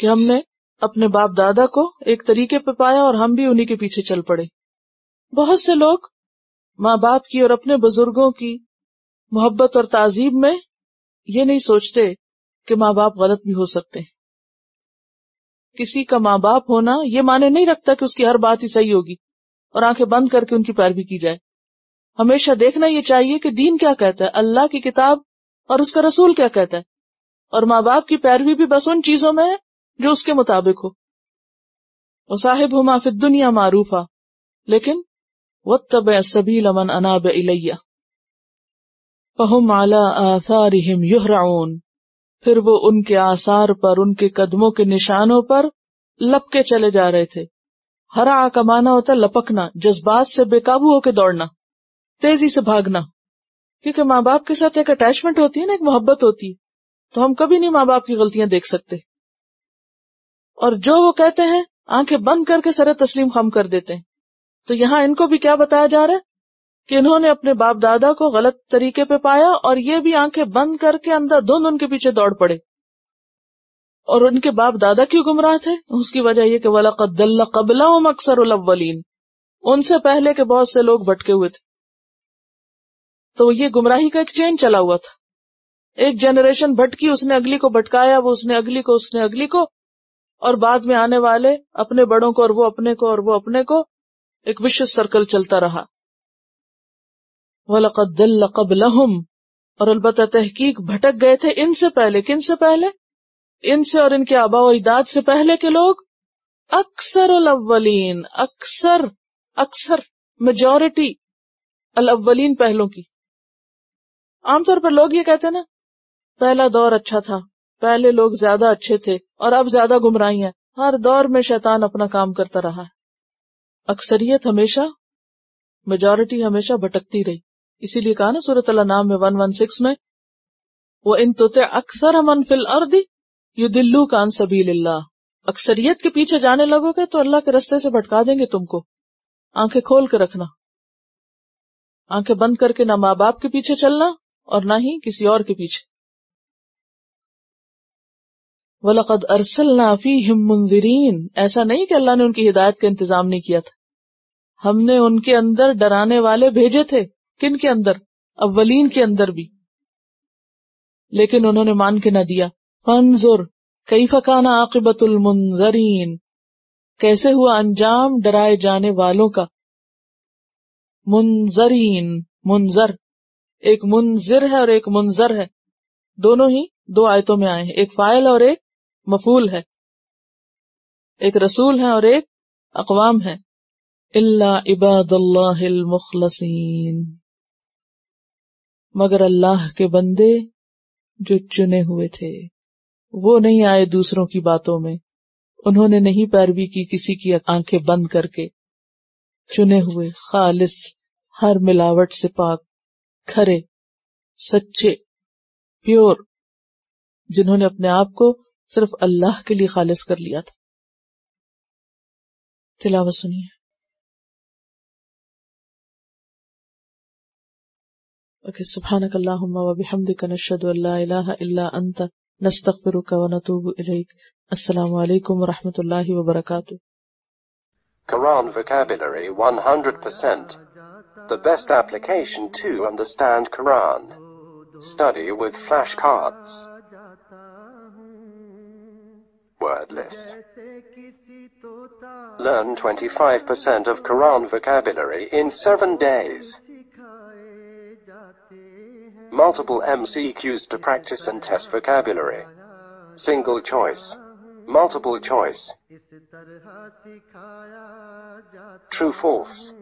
कि हमने अपने बाप दादा को एक तरीके पे पाया और हम भी उन्हीं के पीछे चल पड़े बहुत से लोग माँ बाप की और अपने बुजुर्गों की मोहब्बत और ताजीब में ये नहीं सोचते कि माँ बाप गलत भी हो सकते हैं किसी का माँ बाप होना ये माने नहीं रखता कि उसकी हर बात ही सही होगी और आंखें बंद करके उनकी पैरवी की जाए हमेशा देखना यह चाहिए कि दीन क्या कहता है अल्लाह की किताब और उसका रसूल क्या कहता है और माँ बाप की पैरवी भी बस उन चीजों में है जो उसके मुताबिक हो साहिब हो माफिद दुनिया मारूफा लेकिन वत तब सभी लमन अनाब इलैया फहम आला आसारिम युहराउन फिर वो उनके आसार पर उनके कदमों के निशानों पर लपके चले जा रहे थे हरा का माना होता है लपकना जज्बात से बेकाबू होकर दौड़ना तेजी से भागना क्योंकि माँ बाप के साथ एक अटैचमेंट होती है ना एक मोहब्बत होती है तो हम कभी नहीं माँ बाप की गलतियां देख सकते और जो वो कहते हैं आंखें बंद करके सर तस्लीम खम कर देते हैं तो यहां इनको भी क्या बताया जा रहा है कि इन्होंने अपने बाप दादा को गलत तरीके पे पाया और ये भी आंखें बंद करके अंधा धुंध उनके पीछे दौड़ पड़े और उनके बाप दादा क्यों गुमराह थे उसकी वजह यह कि वाला कबला अक्सर उलवलीन उनसे पहले के बहुत से लोग भटके हुए थे तो ये गुमराही का एक चेन चला हुआ था एक जनरेशन भटकी उसने अगली को भटकाया वो उसने अगली को उसने अगली को और बाद में आने वाले अपने बड़ों को और वो अपने को और वो अपने को एक विश्व सर्कल चलता रहा वलकदल कबलहम और अलबत् तहकीक भटक गए थे इनसे पहले किन से पहले इनसे और इनके आबा अजदाद से पहले के लोग अक्सर अव्वलीन अक्सर अक्सर मेजोरिटी अव्वलीन पहलों की आमतौर पर लोग ये कहते हैं ना पहला दौर अच्छा था पहले लोग ज्यादा अच्छे थे और अब ज्यादा गुमराही है हर दौर में शैतान अपना काम करता रहा है अक्सरियत हमेशा मेजोरिटी हमेशा भटकती रही इसीलिए कहा ना सूरत नाम में वन वन सिक्स में वो इन तोते अक्सर हमन फिल अर्दी यू दिल्लू कान सबील अक्सरियत के पीछे जाने लगोगे तो अल्लाह के रस्ते से भटका देंगे तुमको आंखें खोल कर रखना आंखें बंद करके ना माँ बाप के पीछे चलना और ना ही किसी और के पीछे वलकद अरसल नाफी हिमंजरीन ऐसा नहीं कि अल्लाह ने उनकी हिदायत का इंतजाम नहीं किया था हमने उनके अंदर डराने वाले भेजे थे किन के अंदर अवलीन के अंदर भी लेकिन उन्होंने मान के ना दिया कई फकाना आकिबतुल मुंजरीन कैसे हुआ अंजाम डराए जाने वालों का मुंजरीन मुंजर एक मुंजर है और एक मुंजर है दोनों ही दो आयतों में आए हैं एक फायल और एक मफूल है एक रसूल है और एक अकवाम है इल्ला मुखलसीन मगर अल्लाह के बंदे जो चुने हुए थे वो नहीं आए दूसरों की बातों में उन्होंने नहीं पैरवी की किसी की आंखें बंद करके चुने हुए खालिस हर मिलावट से पाक खरे सच्चे प्योर जिन्होंने अपने आप को सिर्फ अल्लाह के लिए खालिस कर लिया था तिलावत सुनिए ओके सुबहानक अल्लाहुम्मा व बिहम्दिका नशहदु अल्ला इलाहा इल्ला अंता نستغفرك ونتوب إليك السلام عليكم ورحمة الله وبركاته Quran Vocabulary 100% The best application to understand Quran Study with flashcards Word list Learn 25% of Quran vocabulary in 7 days Multiple MCQs to practice and test vocabulary. Single choice. Multiple choice. True false.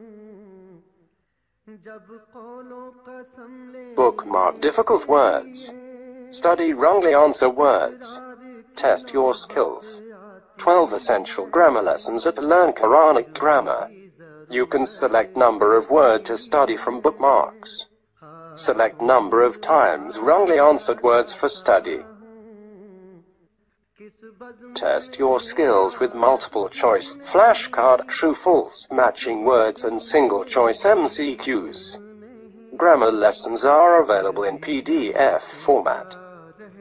Bookmark difficult words. Study wrongly answer words. Test your skills. 12 essential grammar lessons at Learn Quranic Grammar. You can select number of word to study from bookmarks. Select number of times wrongly answered words for study. Test your skills with multiple choice, flashcard, true false, matching words and single choice MCQs. Grammar lessons are available in PDF format.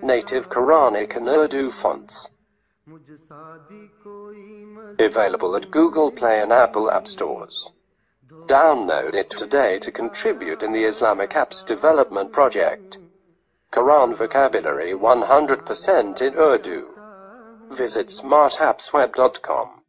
Native Quranic and Urdu fonts. Available at Google Play and Apple App Stores. Download it today to contribute in the Islamic Apps Development Project. Quran Vocabulary 100% in Urdu. Visit smartappsweb.com.